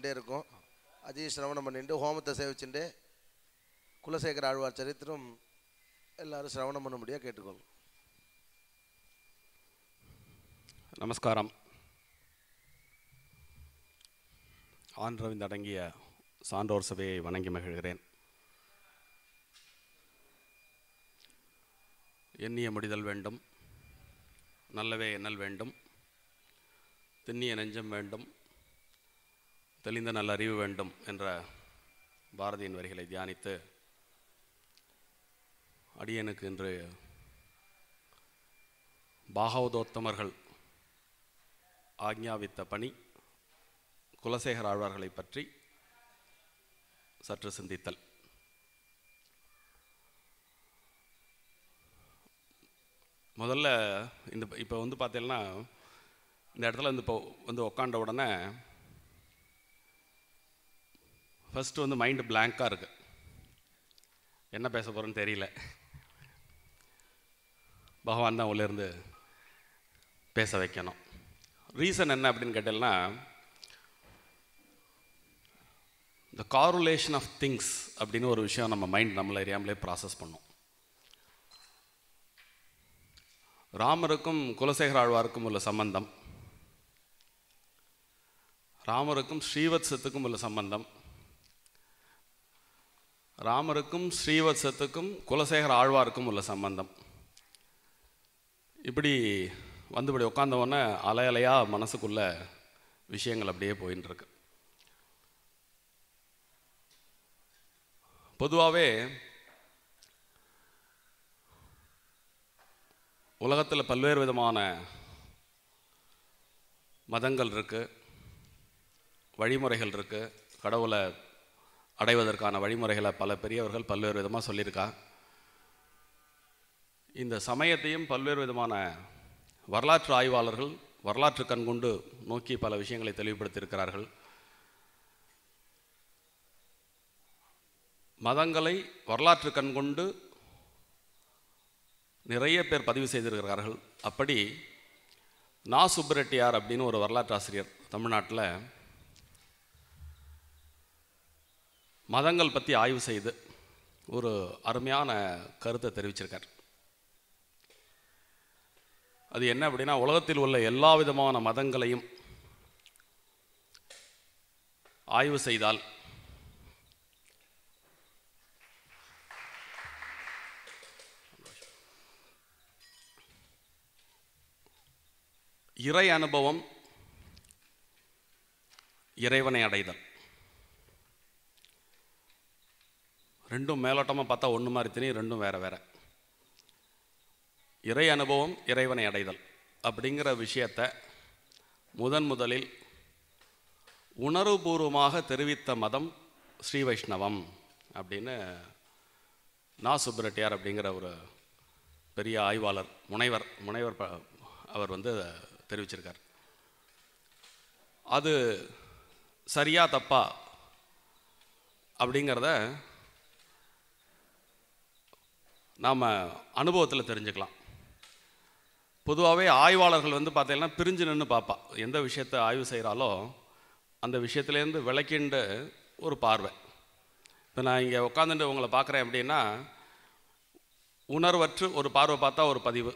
பண்ணிகிட்டே இருக்கும் அதி சிரவணம் பண்ணிட்டு ஹோமத்தை சேவிச்சுட்டு குலசேகர ஆழ்வார் சரித்திரம் எல்லாரும் சிரவணம் பண்ண முடியாது கேட்டுக்கோங்க நமஸ்காரம் ஆன்றவிந்த் அடங்கிய சான்றோர் சபையை வணங்கி மகிழ்கிறேன் எண்ணிய முடிதல் வேண்டும் நல்லவே எண்ணல் வேண்டும் திண்ணிய நெஞ்சம் வேண்டும் தெளிந்த நல்ல அறிவு வேண்டும் என்ற பாரதியின் வரிகளை தியானித்து அடியனுக்கு இன்று பாகவதோத்தமர்கள் ஆக்ஞாவித்த பணி குலசேகர ஆழ்வார்களை பற்றி சற்று சிந்தித்தல் முதல்ல இந்த இப்போ வந்து பார்த்தீங்கன்னா இந்த இடத்துல வந்து இப்போ வந்து உக்காண்ட உடனே ஃபஸ்ட்டு வந்து மைண்டு பிளாங்காக இருக்குது என்ன பேச போகிறோன்னு தெரியல பகவான் தான் உள்ளேருந்து பேச வைக்கணும் ரீசன் என்ன அப்படின்னு கேட்டேன்னா இந்த காருலேஷன் ஆஃப் திங்ஸ் அப்படின்னு ஒரு விஷயம் நம்ம மைண்ட் நம்மளை அறியாமலே ப்ராசஸ் பண்ணும் ராமருக்கும் குலசேகர ஆழ்வாருக்கும் உள்ள சம்பந்தம் ராமருக்கும் ஸ்ரீவத்சத்துக்கும் உள்ள சம்பந்தம் ராமருக்கும் ஸ்ரீவத்சத்துக்கும் குலசேகர ஆழ்வாருக்கும் உள்ள சம்பந்தம் இப்படி வந்துபடி உட்காந்தவொன்னே அலையலையாக மனசுக்குள்ள விஷயங்கள் அப்படியே போயின்னு இருக்கு பொதுவாகவே உலகத்தில் பல்வேறு விதமான மதங்கள் இருக்குது வழிமுறைகள் இருக்குது கடவுளை அடைவதற்கான வழிமுறைகளை பல பெரியவர்கள் பல்வேறு விதமாக சொல்லியிருக்கா இந்த சமயத்தையும் பல்வேறு விதமான வரலாற்று ஆய்வாளர்கள் வரலாற்று கண்கொண்டு நோக்கி பல விஷயங்களை தெளிவுபடுத்தியிருக்கிறார்கள் மதங்களை வரலாற்று கண்கொண்டு நிறைய பேர் பதிவு செய்திருக்கிறார்கள் அப்படி நா சுப்பரெட்டியார் அப்படின்னு ஒரு வரலாற்று ஆசிரியர் தமிழ்நாட்டில் மதங்கள் பற்றி ஆய்வு செய்து ஒரு அருமையான கருத்தை தெரிவிச்சிருக்கார் அது என்ன அப்படின்னா உலகத்தில் உள்ள எல்லா விதமான மதங்களையும் ஆய்வு செய்தால் இறை அனுபவம் இறைவனை அடைதல் ரெண்டும் மேலோட்டமாக பார்த்தா ஒன்று மாதிரி தெரியும் ரெண்டும் வேறு வேறு இறை அனுபவம் இறைவனை அடைதல் அப்படிங்கிற விஷயத்தை முதன் முதலில் உணர்வுபூர்வமாக தெரிவித்த மதம் ஸ்ரீ வைஷ்ணவம் அப்படின்னு நா சுப்பிரட்டியார் அப்படிங்கிற ஒரு பெரிய ஆய்வாளர் முனைவர் முனைவர் அவர் வந்து தெரிவிச்சிருக்கார் அது சரியா தப்பா அப்படிங்கிறத நாம் அனுபவத்தில் தெரிஞ்சுக்கலாம் பொதுவாகவே ஆய்வாளர்கள் வந்து பார்த்தீங்கன்னா பிரிஞ்சு நின்று பார்ப்பா எந்த விஷயத்தை ஆய்வு செய்கிறாலோ அந்த விஷயத்துலேருந்து விளக்கின்ற ஒரு பார்வை இப்போ நான் இங்கே உட்காந்துட்டு உங்களை பார்க்குறேன் அப்படின்னா உணர்வற்று ஒரு பார்வை பார்த்தா ஒரு பதிவு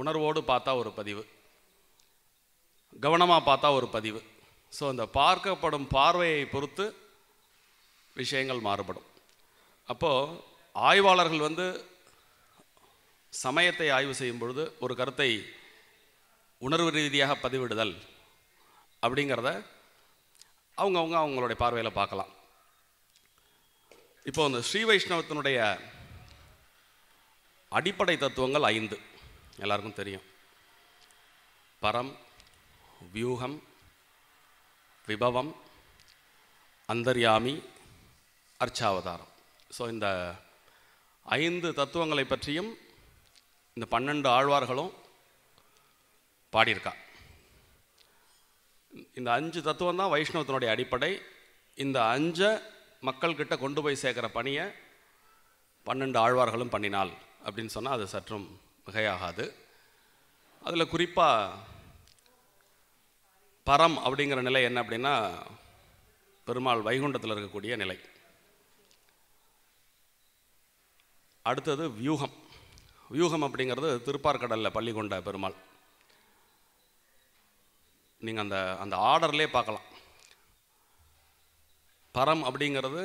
உணர்வோடு பார்த்தா ஒரு பதிவு கவனமாக பார்த்தா ஒரு பதிவு ஸோ அந்த பார்க்கப்படும் பார்வையை பொறுத்து விஷயங்கள் மாறுபடும் அப்போது ஆய்வாளர்கள் வந்து சமயத்தை ஆய்வு செய்யும் பொழுது ஒரு கருத்தை உணர்வு ரீதியாக பதிவிடுதல் அப்படிங்கிறத அவங்கவுங்க அவங்களுடைய பார்வையில் பார்க்கலாம் இப்போ அந்த ஸ்ரீ வைஷ்ணவத்தினுடைய அடிப்படை தத்துவங்கள் ஐந்து எல்லாருக்கும் தெரியும் பரம் வியூகம் விபவம் அந்தர்யாமி அர்ச்சாவதாரம் ஸோ இந்த ஐந்து தத்துவங்களை பற்றியும் இந்த பன்னெண்டு ஆழ்வார்களும் பாடியிருக்கா இந்த அஞ்சு தத்துவம் தான் வைஷ்ணவத்தினுடைய அடிப்படை இந்த அஞ்சை மக்கள்கிட்ட கொண்டு போய் சேர்க்குற பணியை பன்னெண்டு ஆழ்வார்களும் பண்ணினாள் அப்படின்னு சொன்னால் அது சற்றும் மிகையாகாது அதில் குறிப்பாக பரம் அப்படிங்கிற நிலை என்ன அப்படின்னா பெருமாள் வைகுண்டத்தில் இருக்கக்கூடிய நிலை அடுத்தது வியூகம் வியூகம் அப்படிங்கிறது திருப்பார்கடலில் பள்ளி கொண்ட பெருமாள் நீங்கள் அந்த அந்த ஆர்டர்லே பார்க்கலாம் பரம் அப்படிங்கிறது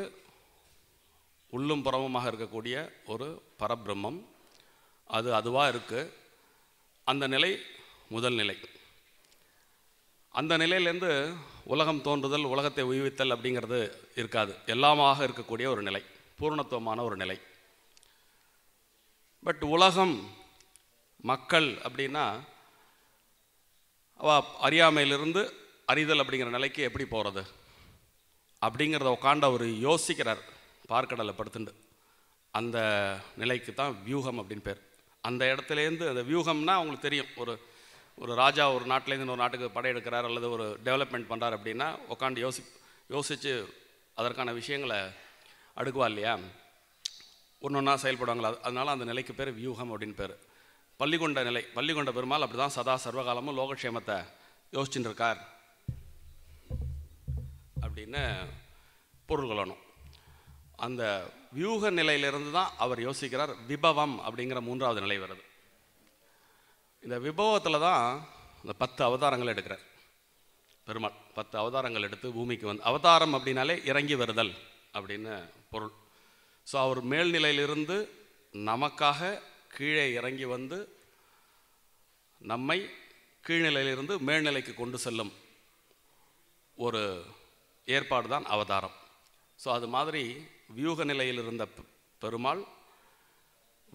உள்ளும் புறமுமாக இருக்கக்கூடிய ஒரு பரபிரம்மம் அது அதுவாக இருக்குது அந்த நிலை முதல் நிலை அந்த நிலையிலேருந்து உலகம் தோன்றுதல் உலகத்தை உய்வித்தல் அப்படிங்கிறது இருக்காது எல்லாமாக இருக்கக்கூடிய ஒரு நிலை பூர்ணத்துவமான ஒரு நிலை பட் உலகம் மக்கள் அப்படின்னா அவள் அறியாமையிலிருந்து அறிதல் அப்படிங்கிற நிலைக்கு எப்படி போகிறது அப்படிங்கிறத உட்காண்ட அவர் யோசிக்கிறார் பார்க்கடலை படுத்துண்டு அந்த நிலைக்கு தான் வியூகம் அப்படின்னு பேர் அந்த இடத்துலேருந்து அந்த வியூகம்னா அவங்களுக்கு தெரியும் ஒரு ஒரு ராஜா ஒரு நாட்டிலேருந்து இன்னொரு நாட்டுக்கு படையெடுக்கிறார் அல்லது ஒரு டெவலப்மெண்ட் பண்ணுறார் அப்படின்னா உட்காந்து யோசி யோசித்து அதற்கான விஷயங்களை அடுக்குவா இல்லையா ஒன்று செயல்படுவாங்களா அதனால் அந்த நிலைக்கு பேர் வியூகம் அப்படின்னு பேர் பள்ளிகொண்ட நிலை பள்ளிகொண்ட பெருமாள் அப்படி தான் சதா சர்வகாலமும் லோகக்ஷேமத்தை யோசிச்சுட்டு அப்படின்னு பொருள் கொள்ளணும் அந்த வியூக நிலையிலிருந்து தான் அவர் யோசிக்கிறார் விபவம் அப்படிங்கிற மூன்றாவது நிலை வருது இந்த விபவத்தில் தான் இந்த பத்து அவதாரங்கள் எடுக்கிறார் பெருமாள் பத்து அவதாரங்கள் எடுத்து பூமிக்கு வந்து அவதாரம் அப்படின்னாலே இறங்கி வருதல் அப்படின்னு பொருள் ஸோ அவர் மேல்நிலையிலிருந்து நமக்காக கீழே இறங்கி வந்து நம்மை கீழ்நிலையிலிருந்து மேல்நிலைக்கு கொண்டு செல்லும் ஒரு ஏற்பாடு தான் அவதாரம் ஸோ அது மாதிரி வியூக நிலையில் இருந்த பெருமாள்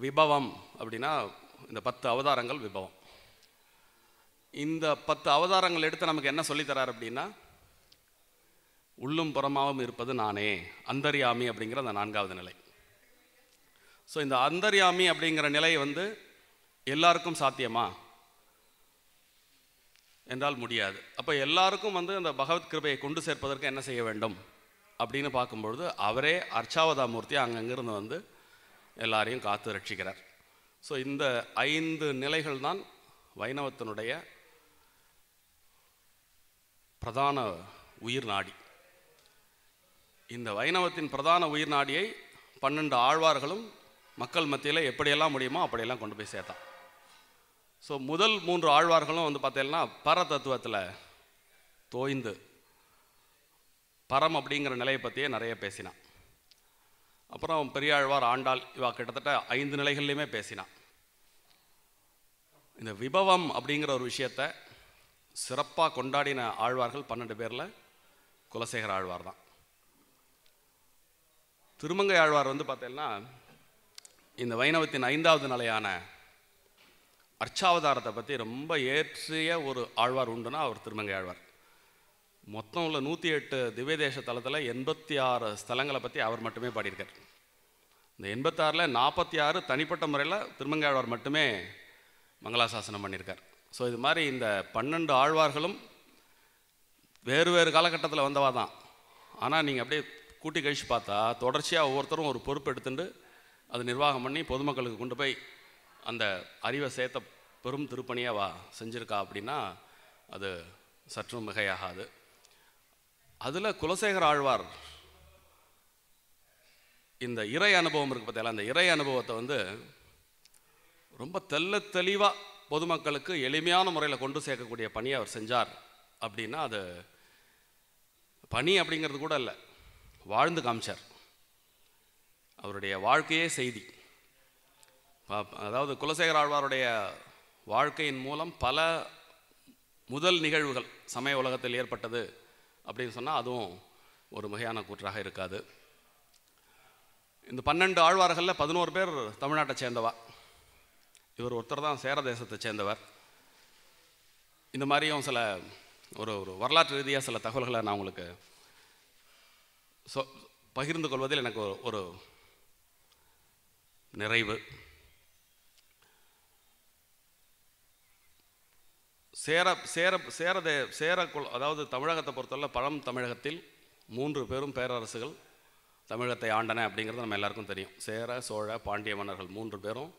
விபவம் அப்படின்னா இந்த பத்து அவதாரங்கள் விபவம் இந்த பத்து அவதாரங்கள் எடுத்து நமக்கு என்ன சொல்லித்தரார் அப்படின்னா உள்ளும் புறமாகவும் இருப்பது நானே அந்தரியாமி அப்படிங்கிற அந்த நான்காவது நிலை ஸோ இந்த அந்தர்யாமி அப்படிங்கிற நிலை வந்து எல்லாருக்கும் சாத்தியமா என்றால் முடியாது அப்போ எல்லாருக்கும் வந்து அந்த பகவத் கிருபையை கொண்டு சேர்ப்பதற்கு என்ன செய்ய வேண்டும் அப்படின்னு பார்க்கும்பொழுது அவரே அர்ச்சாவதாமூர்த்தி அங்கங்கிருந்து வந்து எல்லாரையும் காத்து ரட்சிக்கிறார் ஸோ இந்த ஐந்து நிலைகள் தான் வைணவத்தினுடைய பிரதான உயிர் நாடி இந்த வைணவத்தின் பிரதான உயிர் நாடியை பன்னெண்டு ஆழ்வார்களும் மக்கள் மத்தியில் எப்படியெல்லாம் முடியுமோ அப்படியெல்லாம் கொண்டு போய் சேர்த்தான் ஸோ முதல் மூன்று ஆழ்வார்களும் வந்து பார்த்தீங்கன்னா பரதத்துவத்தில் தோய்ந்து பரம் அப்படிங்கிற நிலையை பற்றியே நிறைய பேசினான் அப்புறம் பெரியாழ்வார் ஆண்டாள் இவா கிட்டத்தட்ட ஐந்து நிலைகள்லையுமே பேசினான் இந்த விபவம் அப்படிங்கிற ஒரு விஷயத்தை சிறப்பாக கொண்டாடின ஆழ்வார்கள் பன்னெண்டு பேரில் குலசேகர ஆழ்வார் தான் திருமங்கை ஆழ்வார் வந்து பார்த்தீங்கன்னா இந்த வைணவத்தின் ஐந்தாவது நிலையான அர்ச்சாவதாரத்தை பற்றி ரொம்ப ஏற்றிய ஒரு ஆழ்வார் உண்டுனா அவர் திருமங்கை ஆழ்வார் மொத்தம் உள்ள நூற்றி எட்டு திவ்ய தேச தளத்தில் எண்பத்தி ஆறு ஸ்தலங்களை பற்றி அவர் மட்டுமே பாடியிருக்கார் இந்த எண்பத்தாறில் நாற்பத்தி ஆறு தனிப்பட்ட முறையில் திருமங்கை ஆழ்வார் மட்டுமே மங்களாசாசனம் பண்ணியிருக்கார் ஸோ இது மாதிரி இந்த பன்னெண்டு ஆழ்வார்களும் வேறு வேறு காலகட்டத்தில் வந்தவா தான் ஆனால் நீங்கள் அப்படியே கூட்டி கழிச்சு பார்த்தா தொடர்ச்சியாக ஒவ்வொருத்தரும் ஒரு பொறுப்பு எடுத்துட்டு அது நிர்வாகம் பண்ணி பொதுமக்களுக்கு கொண்டு போய் அந்த அறிவை சேர்த்த பெரும் திருப்பணியாக வா செஞ்சுருக்கா அப்படின்னா அது சற்றும் மிகையாகாது அதில் குலசேகர ஆழ்வார் இந்த இறை அனுபவம் இருக்குது பார்த்தீங்களா அந்த இறை அனுபவத்தை வந்து ரொம்ப தெல்ல தெளிவாக பொதுமக்களுக்கு எளிமையான முறையில் கொண்டு சேர்க்கக்கூடிய பணியை அவர் செஞ்சார் அப்படின்னா அது பணி அப்படிங்கிறது கூட இல்லை வாழ்ந்து காமிச்சார் அவருடைய வாழ்க்கையே செய்தி அதாவது குலசேகர ஆழ்வாருடைய வாழ்க்கையின் மூலம் பல முதல் நிகழ்வுகள் சமய உலகத்தில் ஏற்பட்டது அப்படின்னு சொன்னால் அதுவும் ஒரு மிகையான கூற்றாக இருக்காது இந்த பன்னெண்டு ஆழ்வார்களில் பதினோரு பேர் தமிழ்நாட்டை சேர்ந்தவா இவர் ஒருத்தர் தான் சேர தேசத்தை சேர்ந்தவர் இந்த மாதிரியும் சில ஒரு ஒரு வரலாற்று ரீதியாக சில தகவல்களை நான் உங்களுக்கு ஸோ பகிர்ந்து கொள்வதில் எனக்கு ஒரு நிறைவு சேர சேர சேரதே சேர அதாவது தமிழகத்தை பொறுத்தவரை பழம் தமிழகத்தில் மூன்று பேரும் பேரரசுகள் தமிழகத்தை ஆண்டன அப்படிங்கிறது நம்ம எல்லாருக்கும் தெரியும் சேர சோழ பாண்டிய மன்னர்கள் மூன்று பேரும்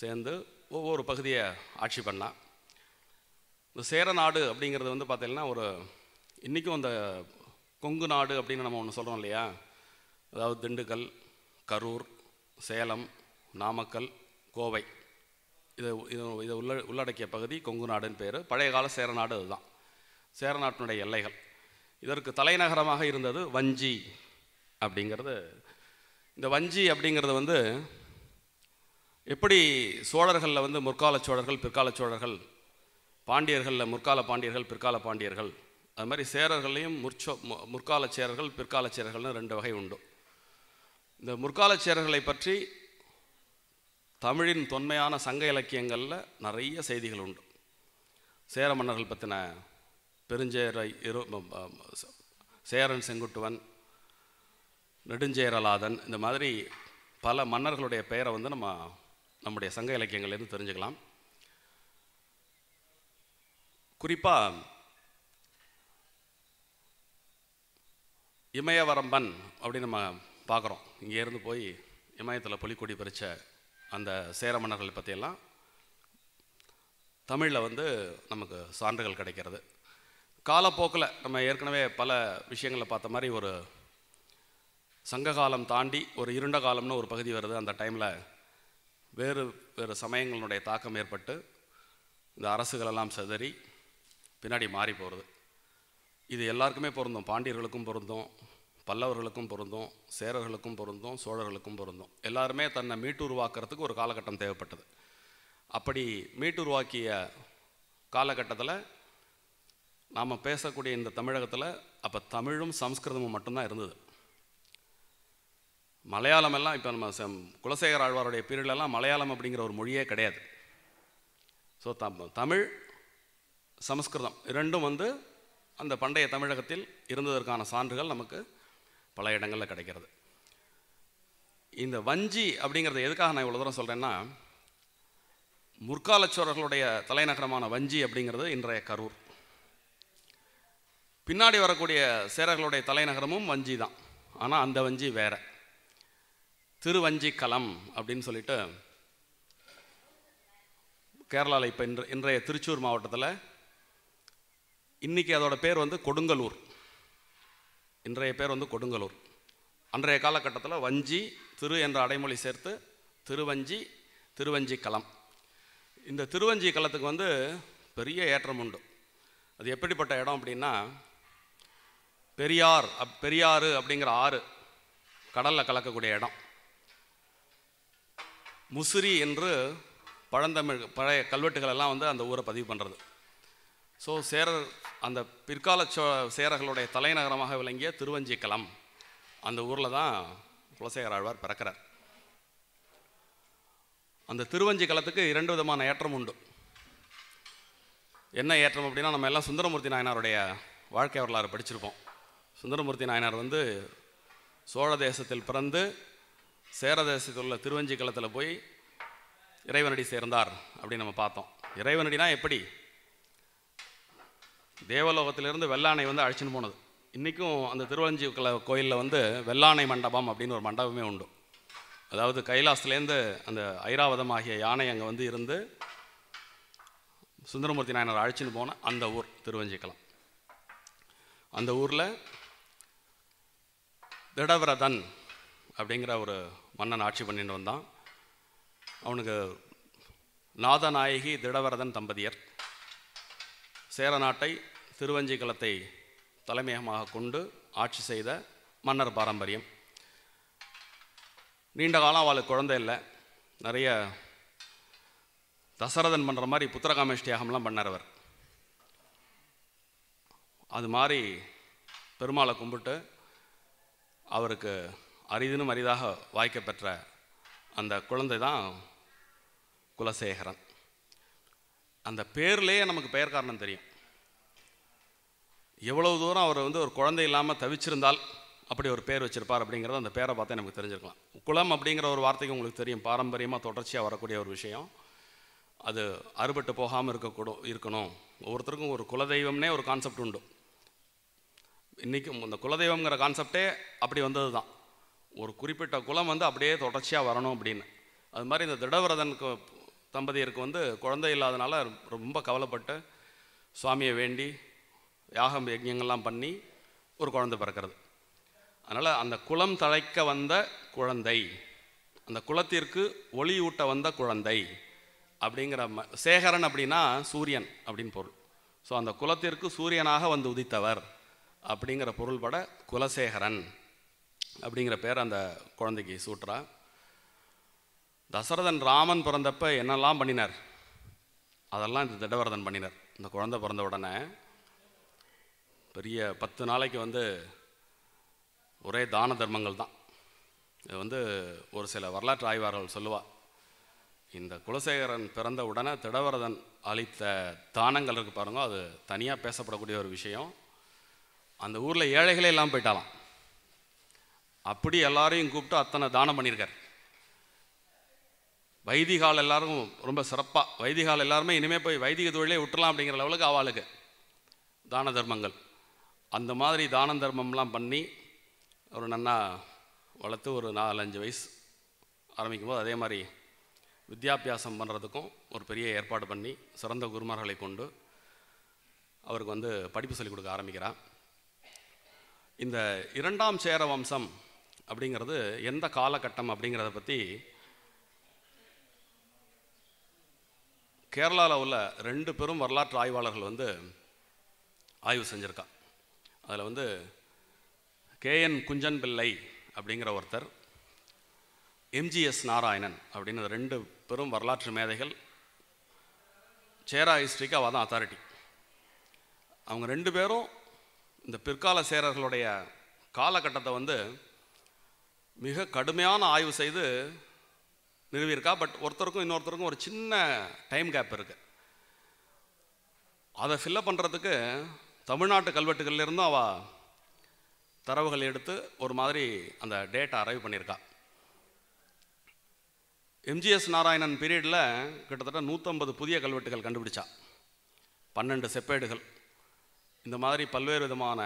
சேர்ந்து ஒவ்வொரு பகுதியை ஆட்சி பண்ணால் இந்த சேர நாடு அப்படிங்கிறது வந்து பார்த்திங்கன்னா ஒரு இன்றைக்கும் அந்த கொங்கு நாடு அப்படின்னு நம்ம ஒன்று சொல்கிறோம் இல்லையா அதாவது திண்டுக்கல் கரூர் சேலம் நாமக்கல் கோவை இது இது இதை உள்ள உள்ளடக்கிய பகுதி கொங்கு நாடுன்னு பேர் பழைய கால சேரநாடு அதுதான் சேரநாட்டினுடைய எல்லைகள் இதற்கு தலைநகரமாக இருந்தது வஞ்சி அப்படிங்கிறது இந்த வஞ்சி அப்படிங்கிறது வந்து எப்படி சோழர்களில் வந்து முற்கால சோழர்கள் பிற்கால சோழர்கள் பாண்டியர்களில் முற்கால பாண்டியர்கள் பிற்கால பாண்டியர்கள் அது மாதிரி சேரர்களையும் முற்சோ முற்கால சேரர்கள் பிற்கால சேரர்கள்னு ரெண்டு வகை உண்டு இந்த முற்கால சேரர்களை பற்றி தமிழின் தொன்மையான சங்க இலக்கியங்களில் நிறைய செய்திகள் உண்டு சேர மன்னர்கள் பற்றின பெருஞ்சேரை இரு சேரன் செங்குட்டுவன் நெடுஞ்சேரலாதன் இந்த மாதிரி பல மன்னர்களுடைய பெயரை வந்து நம்ம நம்முடைய சங்க இலக்கியங்கள்லேருந்து தெரிஞ்சுக்கலாம் குறிப்பாக இமயவரம்பன் அப்படின்னு நம்ம பார்க்குறோம் இங்கேருந்து போய் இமயத்தில் புலிக்கொடி பறித்த அந்த சேர மன்னர்களை பற்றியெல்லாம் தமிழில் வந்து நமக்கு சான்றுகள் கிடைக்கிறது காலப்போக்கில் நம்ம ஏற்கனவே பல விஷயங்களை பார்த்த மாதிரி ஒரு சங்க காலம் தாண்டி ஒரு இருண்ட காலம்னு ஒரு பகுதி வருது அந்த டைமில் வேறு வேறு சமயங்களுடைய தாக்கம் ஏற்பட்டு இந்த அரசுகளெல்லாம் செதறி பின்னாடி மாறி போகிறது இது எல்லாருக்குமே பொருந்தும் பாண்டியர்களுக்கும் பொருந்தும் பல்லவர்களுக்கும் பொருந்தும் சேரர்களுக்கும் பொருந்தும் சோழர்களுக்கும் பொருந்தும் எல்லாருமே தன்னை மீட்டு உருவாக்குறதுக்கு ஒரு காலகட்டம் தேவைப்பட்டது அப்படி மீட்டு உருவாக்கிய காலகட்டத்தில் நாம் பேசக்கூடிய இந்த தமிழகத்தில் அப்போ தமிழும் சம்ஸ்கிருதமும் மட்டும்தான் இருந்தது மலையாளம் எல்லாம் இப்போ நம்ம குலசேகர் ஆழ்வாருடைய பீரியடெல்லாம் மலையாளம் அப்படிங்கிற ஒரு மொழியே கிடையாது ஸோ தமிழ் சமஸ்கிருதம் இரண்டும் வந்து அந்த பண்டைய தமிழகத்தில் இருந்ததற்கான சான்றுகள் நமக்கு பல இடங்களில் கிடைக்கிறது இந்த வஞ்சி அப்படிங்கிறது எதுக்காக நான் இவ்வளோ தூரம் சொல்கிறேன்னா முற்காலச்சோரர்களுடைய தலைநகரமான வஞ்சி அப்படிங்கிறது இன்றைய கரூர் பின்னாடி வரக்கூடிய சேரர்களுடைய தலைநகரமும் வஞ்சி தான் ஆனால் அந்த வஞ்சி வேறு திருவஞ்சி களம் அப்படின்னு சொல்லிட்டு கேரளாவில் இப்போ இன்று இன்றைய திருச்சூர் மாவட்டத்தில் இன்றைக்கி அதோட பேர் வந்து கொடுங்கலூர் இன்றைய பேர் வந்து கொடுங்கலூர் அன்றைய காலகட்டத்தில் வஞ்சி திரு என்ற அடைமொழி சேர்த்து திருவஞ்சி திருவஞ்சி களம் இந்த திருவஞ்சி களத்துக்கு வந்து பெரிய ஏற்றம் உண்டு அது எப்படிப்பட்ட இடம் அப்படின்னா பெரியார் அப் பெரியாறு அப்படிங்கிற ஆறு கடலில் கலக்கக்கூடிய இடம் முசிறி என்று பழந்தமிழ் பழைய கல்வெட்டுகள் எல்லாம் வந்து அந்த ஊரை பதிவு பண்ணுறது ஸோ சேரர் அந்த பிற்கால சோ சேரர்களுடைய தலைநகரமாக விளங்கிய திருவஞ்சிக்கலம் அந்த ஊரில் தான் ஆழ்வார் பிறக்கிறார் அந்த திருவஞ்சிக்கலத்துக்கு இரண்டு விதமான ஏற்றம் உண்டு என்ன ஏற்றம் அப்படின்னா நம்ம எல்லாம் சுந்தரமூர்த்தி நாயனாருடைய வாழ்க்கை வரலாறு படிச்சிருப்போம் சுந்தரமூர்த்தி நாயனார் வந்து சோழ தேசத்தில் பிறந்து சேர தேசத்தில் உள்ள திருவஞ்சிக்கலத்தில் போய் இறைவனடி சேர்ந்தார் அப்படின்னு நம்ம பார்த்தோம் இறைவனடினா எப்படி தேவலோகத்திலிருந்து வெள்ளானை வந்து அழைச்சின்னு போனது இன்றைக்கும் அந்த திருவளஞ்சி கோயிலில் வந்து வெள்ளானை மண்டபம் அப்படின்னு ஒரு மண்டபமே உண்டு அதாவது கைலாசத்துலேருந்து அந்த ஐராவதம் ஆகிய யானை அங்கே வந்து இருந்து சுந்தரமூர்த்தி நாயனர் அழைச்சின்னு போன அந்த ஊர் திருவஞ்சிக்கலம் அந்த ஊரில் திடவிரதன் அப்படிங்கிற ஒரு மன்னன் ஆட்சி பண்ணிட்டு வந்தான் அவனுக்கு நாதநாயகி திடவரதன் தம்பதியர் சேரநாட்டை திருவஞ்சிக்கலத்தை தலைமையகமாக கொண்டு ஆட்சி செய்த மன்னர் பாரம்பரியம் நீண்ட காலம் அவளுக்கு குழந்தை இல்லை நிறைய தசரதன் பண்ணுற மாதிரி புத்திரகாமேஷ் தியாகம்லாம் பண்ணார் அவர் அது மாதிரி பெருமாளை கும்பிட்டு அவருக்கு அரிதினும் அரிதாக வாய்க்க பெற்ற அந்த குழந்தை தான் குலசேகரன் அந்த பேர்லேயே நமக்கு பெயர் காரணம் தெரியும் எவ்வளவு தூரம் அவர் வந்து ஒரு குழந்தை இல்லாமல் தவிச்சிருந்தால் அப்படி ஒரு பேர் வச்சுருப்பார் அப்படிங்கிறத அந்த பேரை பார்த்தே நமக்கு தெரிஞ்சிருக்கலாம் குளம் அப்படிங்கிற ஒரு வார்த்தைக்கு உங்களுக்கு தெரியும் பாரம்பரியமாக தொடர்ச்சியாக வரக்கூடிய ஒரு விஷயம் அது அறுபட்டு போகாமல் இருக்கக்கூடும் இருக்கணும் ஒவ்வொருத்தருக்கும் ஒரு குலதெய்வம்னே ஒரு கான்செப்ட் உண்டு இன்றைக்கும் இந்த குலதெய்வங்கிற கான்செப்டே அப்படி வந்தது தான் ஒரு குறிப்பிட்ட குலம் வந்து அப்படியே தொடர்ச்சியாக வரணும் அப்படின்னு அது மாதிரி இந்த திடவிரதனுக்கு தம்பதியருக்கு வந்து குழந்தை இல்லாதனால ரொம்ப கவலைப்பட்டு சுவாமியை வேண்டி யாகம் யஜ்யங்கள்லாம் பண்ணி ஒரு குழந்தை பிறக்கிறது அதனால் அந்த குளம் தழைக்க வந்த குழந்தை அந்த குளத்திற்கு ஒளியூட்ட வந்த குழந்தை அப்படிங்கிற ம சேகரன் அப்படின்னா சூரியன் அப்படின்னு பொருள் ஸோ அந்த குலத்திற்கு சூரியனாக வந்து உதித்தவர் அப்படிங்கிற பொருள்பட குலசேகரன் அப்படிங்கிற பேர் அந்த குழந்தைக்கு சூட்டுறா தசரதன் ராமன் பிறந்தப்ப என்னெல்லாம் பண்ணினார் அதெல்லாம் இந்த திடவரதன் பண்ணினார் இந்த குழந்தை பிறந்த உடனே பெரிய பத்து நாளைக்கு வந்து ஒரே தான தர்மங்கள் தான் இது வந்து ஒரு சில வரலாற்று ஆய்வாளர்கள் சொல்லுவாள் இந்த குலசேகரன் பிறந்த உடனே திடவரதன் அளித்த தானங்கள் இருக்கு பாருங்க அது தனியாக பேசப்படக்கூடிய ஒரு விஷயம் அந்த ஊரில் ஏழைகளே எல்லாம் போயிட்டாலாம் அப்படி எல்லாரையும் கூப்பிட்டு அத்தனை தானம் பண்ணியிருக்கார் வைதிகால் எல்லாரும் ரொம்ப சிறப்பாக வைதிகால் எல்லாருமே இனிமேல் போய் வைதிக தொழிலே விட்டுலாம் அப்படிங்கிற லெவலுக்கு ஆவாளுக்கு தான தர்மங்கள் அந்த மாதிரி தான தர்மம்லாம் பண்ணி ஒரு நன்னா வளர்த்து ஒரு நாலஞ்சு வயசு ஆரம்பிக்கும் போது அதே மாதிரி வித்யாபியாசம் பண்ணுறதுக்கும் ஒரு பெரிய ஏற்பாடு பண்ணி சிறந்த குருமார்களை கொண்டு அவருக்கு வந்து படிப்பு சொல்லிக் கொடுக்க ஆரம்பிக்கிறான் இந்த இரண்டாம் சேர வம்சம் அப்படிங்கிறது எந்த காலகட்டம் அப்படிங்கிறத பற்றி கேரளாவில் உள்ள ரெண்டு பெரும் வரலாற்று ஆய்வாளர்கள் வந்து ஆய்வு செஞ்சுருக்கா அதில் வந்து என் குஞ்சன் பிள்ளை அப்படிங்கிற ஒருத்தர் எம்ஜிஎஸ் நாராயணன் அப்படின்னு ரெண்டு பெரும் வரலாற்று மேதைகள் சேரா ஹிஸ்ட்ரிக்கு அவள் தான் அத்தாரிட்டி அவங்க ரெண்டு பேரும் இந்த பிற்கால சேரர்களுடைய காலகட்டத்தை வந்து மிக கடுமையான ஆய்வு செய்து நிறுவியிருக்கா பட் ஒருத்தருக்கும் இன்னொருத்தருக்கும் ஒரு சின்ன டைம் கேப் இருக்குது அதை ஃபில்லப் பண்ணுறதுக்கு தமிழ்நாட்டு கல்வெட்டுகள்லேருந்தும் அவள் தரவுகள் எடுத்து ஒரு மாதிரி அந்த டேட்டா அரைவ் பண்ணியிருக்கா எம்ஜிஎஸ் நாராயணன் பீரியடில் கிட்டத்தட்ட நூற்றம்பது புதிய கல்வெட்டுகள் கண்டுபிடிச்சா பன்னெண்டு செப்பேடுகள் இந்த மாதிரி பல்வேறு விதமான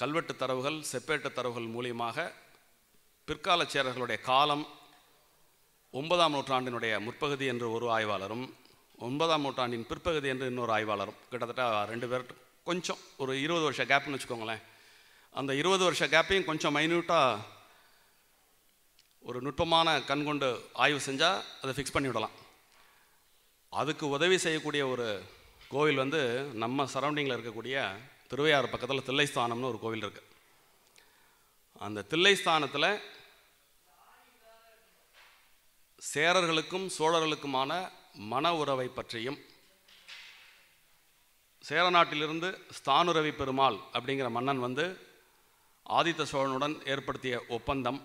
கல்வெட்டு தரவுகள் செப்பேட்டு தரவுகள் மூலியமாக பிற்கால சேரர்களுடைய காலம் ஒன்பதாம் நூற்றாண்டினுடைய முற்பகுதி என்று ஒரு ஆய்வாளரும் ஒன்பதாம் நூற்றாண்டின் பிற்பகுதி என்று இன்னொரு ஆய்வாளரும் கிட்டத்தட்ட ரெண்டு பேர் கொஞ்சம் ஒரு இருபது வருஷ கேப்னு வச்சுக்கோங்களேன் அந்த இருபது வருஷ கேப்பையும் கொஞ்சம் மைன்யூட்டாக ஒரு நுட்பமான கண் கொண்டு ஆய்வு செஞ்சால் அதை ஃபிக்ஸ் பண்ணி விடலாம் அதுக்கு உதவி செய்யக்கூடிய ஒரு கோவில் வந்து நம்ம சரௌண்டிங்கில் இருக்கக்கூடிய திருவையாறு பக்கத்தில் தில்லைஸ்தானம்னு ஒரு கோவில் இருக்குது அந்த தில்லைஸ்தானத்தில் சேரர்களுக்கும் சோழர்களுக்குமான மன உறவை பற்றியும் சேர நாட்டிலிருந்து ஸ்தானுரவி பெருமாள் அப்படிங்கிற மன்னன் வந்து ஆதித்த சோழனுடன் ஏற்படுத்திய ஒப்பந்தம்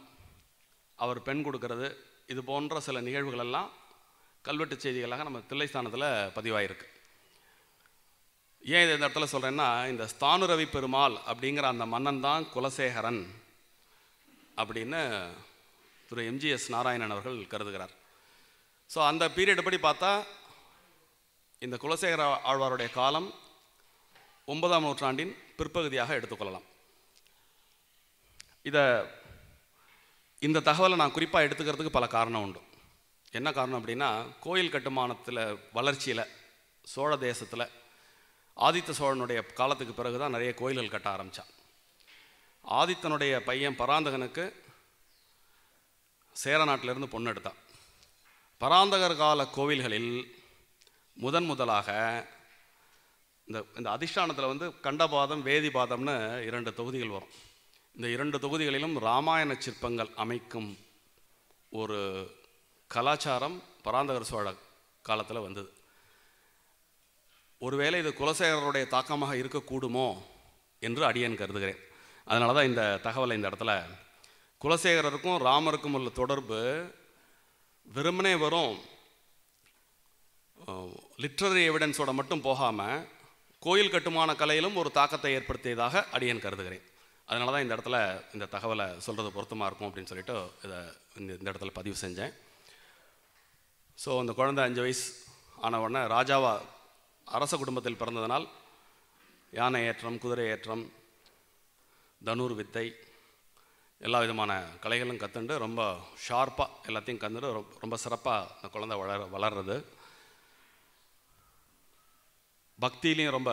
அவர் பெண் கொடுக்கறது இது போன்ற சில நிகழ்வுகளெல்லாம் கல்வெட்டு செய்திகளாக நம்ம தில்லைஸ்தானத்தில் பதிவாயிருக்கு ஏன் இதை இந்த இடத்துல சொல்கிறேன்னா இந்த ஸ்தானுரவி பெருமாள் அப்படிங்கிற அந்த மன்னன் தான் குலசேகரன் அப்படின்னு திரு எம்ஜிஎஸ் நாராயணன் அவர்கள் கருதுகிறார் ஸோ அந்த பீரியட் படி பார்த்தா இந்த குலசேகர ஆழ்வாருடைய காலம் ஒன்பதாம் நூற்றாண்டின் பிற்பகுதியாக எடுத்துக்கொள்ளலாம் இதை இந்த தகவலை நான் குறிப்பாக எடுத்துக்கிறதுக்கு பல காரணம் உண்டு என்ன காரணம் அப்படின்னா கோயில் கட்டுமானத்தில் வளர்ச்சியில் சோழ தேசத்தில் ஆதித்த சோழனுடைய காலத்துக்கு பிறகு தான் நிறைய கோயில்கள் கட்ட ஆரம்பித்தான் ஆதித்தனுடைய பையன் பராந்தகனுக்கு சேர நாட்டிலிருந்து பொண்ணு எடுத்தான் பராந்தகர் கால கோவில்களில் முதன் முதலாக இந்த இந்த அதிஷ்டானத்தில் வந்து கண்டபாதம் வேதிபாதம்னு இரண்டு தொகுதிகள் வரும் இந்த இரண்டு தொகுதிகளிலும் இராமாயண சிற்பங்கள் அமைக்கும் ஒரு கலாச்சாரம் பராந்தகர் சோழ காலத்தில் வந்தது ஒருவேளை இது குலசேகரருடைய தாக்கமாக இருக்கக்கூடுமோ என்று அடியன் கருதுகிறேன் அதனால தான் இந்த தகவலை இந்த இடத்துல குலசேகரருக்கும் ராமருக்கும் உள்ள தொடர்பு வெறுமனே வரும் லிட்ரரி எவிடன்ஸோட மட்டும் போகாமல் கோயில் கட்டுமான கலையிலும் ஒரு தாக்கத்தை ஏற்படுத்தியதாக அடியன் கருதுகிறேன் அதனால தான் இந்த இடத்துல இந்த தகவலை சொல்கிறது பொருத்தமாக இருக்கும் அப்படின்னு சொல்லிட்டு இதை இந்த இடத்துல பதிவு செஞ்சேன் ஸோ அந்த குழந்தை அஞ்சு வயசு உடனே ராஜாவா அரச குடும்பத்தில் பிறந்ததனால் யானை ஏற்றம் குதிரை ஏற்றம் தனூர் வித்தை எல்லா விதமான கலைகளும் கற்றுண்டு ரொம்ப ஷார்ப்பாக எல்லாத்தையும் கற்றுண்டு ரொம்ப சிறப்பாக அந்த குழந்தை வளர வளர்றது பக்தியிலையும் ரொம்ப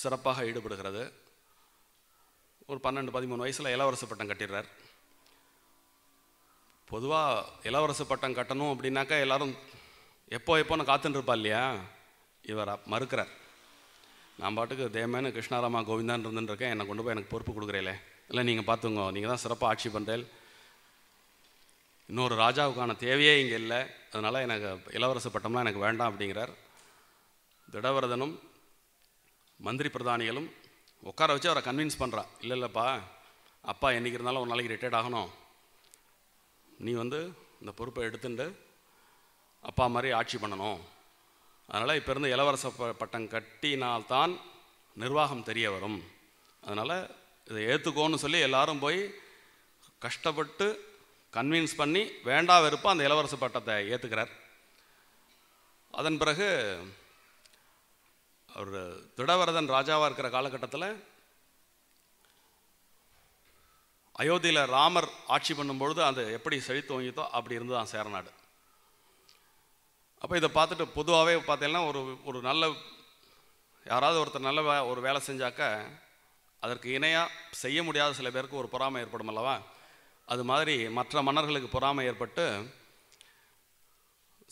சிறப்பாக ஈடுபடுகிறது ஒரு பன்னெண்டு பதிமூணு வயசில் இளவரசு பட்டம் கட்டிடுறார் பொதுவாக இளவரசு பட்டம் கட்டணும் அப்படின்னாக்கா எல்லோரும் எப்போ எப்போன்னு காத்துட்டுருப்பா இல்லையா இவர் மறுக்கிறார் நான் பாட்டுக்கு தேமேனு கிருஷ்ணாராமா கோவிந்தான் இருந்துருக்கேன் என்னை கொண்டு போய் எனக்கு பொறுப்பு கொடுக்குறேலே இல்லை நீங்கள் பார்த்துங்க நீங்கள் தான் சிறப்பாக ஆட்சி பண்ணுறேன் இன்னொரு ராஜாவுக்கான தேவையே இங்கே இல்லை அதனால் எனக்கு இளவரசு பட்டம்லாம் எனக்கு வேண்டாம் அப்படிங்கிறார் திடவரதனும் மந்திரி பிரதானிகளும் உட்கார வச்சு அவரை கன்வின்ஸ் பண்ணுறா இல்லை இல்லைப்பா அப்பா என்றைக்கு இருந்தாலும் ஒரு நாளைக்கு ரிட்டையர்ட் ஆகணும் நீ வந்து இந்த பொறுப்பை எடுத்துட்டு அப்பா மாதிரி ஆட்சி பண்ணணும் அதனால் இப்போ இருந்து இளவரச பட்டம் கட்டினால்தான் நிர்வாகம் தெரிய வரும் அதனால் இதை ஏற்றுக்கோன்னு சொல்லி எல்லாரும் போய் கஷ்டப்பட்டு கன்வின்ஸ் பண்ணி வேண்டா வெறுப்பாக அந்த இளவரசு பட்டத்தை ஏற்றுக்கிறார் அதன் பிறகு அவர் திடவரதன் ராஜாவாக இருக்கிற காலகட்டத்தில் அயோத்தியில் ராமர் ஆட்சி பண்ணும்பொழுது அது எப்படி செழித்து வாங்கித்தோ அப்படி இருந்து தான் சேரநாடு அப்போ இதை பார்த்துட்டு பொதுவாகவே பார்த்தீங்கன்னா ஒரு ஒரு நல்ல யாராவது ஒருத்தர் நல்ல ஒரு வேலை செஞ்சாக்க அதற்கு இணையாக செய்ய முடியாத சில பேருக்கு ஒரு பொறாமை ஏற்படும் அல்லவா அது மாதிரி மற்ற மன்னர்களுக்கு பொறாமை ஏற்பட்டு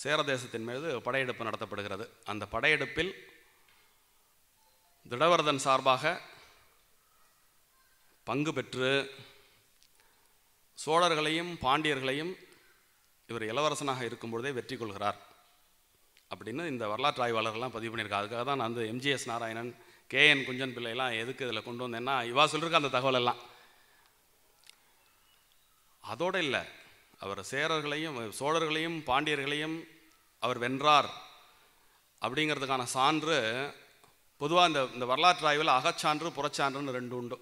சேர தேசத்தின் மீது படையெடுப்பு நடத்தப்படுகிறது அந்த படையெடுப்பில் திடவர்தன் சார்பாக பங்கு பெற்று சோழர்களையும் பாண்டியர்களையும் இவர் இளவரசனாக இருக்கும்பொழுதே வெற்றி கொள்கிறார் அப்படின்னு இந்த வரலாற்று ஆய்வாளர்கள்லாம் பதிவு பண்ணியிருக்காங்க அதுக்காக தான் நான் வந்து MGS Narayanan K N Kunjan பிள்ளைலாம் எதுக்கு இதில் கொண்டு வந்தேன்னா இவா சொல்லியிருக்க அந்த தகவலெல்லாம் அதோடு இல்லை அவர் சேரர்களையும் சோழர்களையும் பாண்டியர்களையும் அவர் வென்றார் அப்படிங்கிறதுக்கான சான்று பொதுவாக இந்த இந்த வரலாற்று ஆய்வில் அகச்சான்று புறச்சான்றுன்னு ரெண்டு உண்டு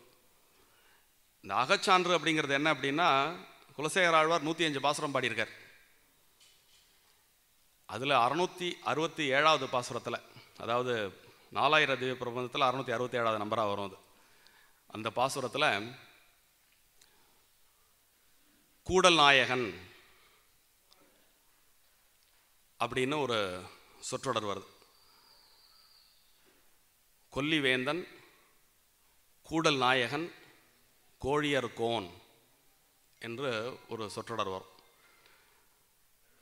இந்த அகச்சான்று அப்படிங்கிறது என்ன அப்படின்னா குலசேகர ஆழ்வார் நூற்றி அஞ்சு பாசுரம் பாடியிருக்கார் அதில் அறுநூற்றி அறுபத்தி ஏழாவது பாசுரத்தில் அதாவது நாலாயிரம் திவ்ய பிரபந்தத்தில் அறுநூத்தி அறுபத்தி ஏழாவது நம்பராக வரும் அது அந்த பாசுரத்தில் கூடல் நாயகன் அப்படின்னு ஒரு சொற்றொடர் வருது கொல்லிவேந்தன் கூடல் நாயகன் கோழியர் கோன் என்று ஒரு சொற்றொடர் வரும்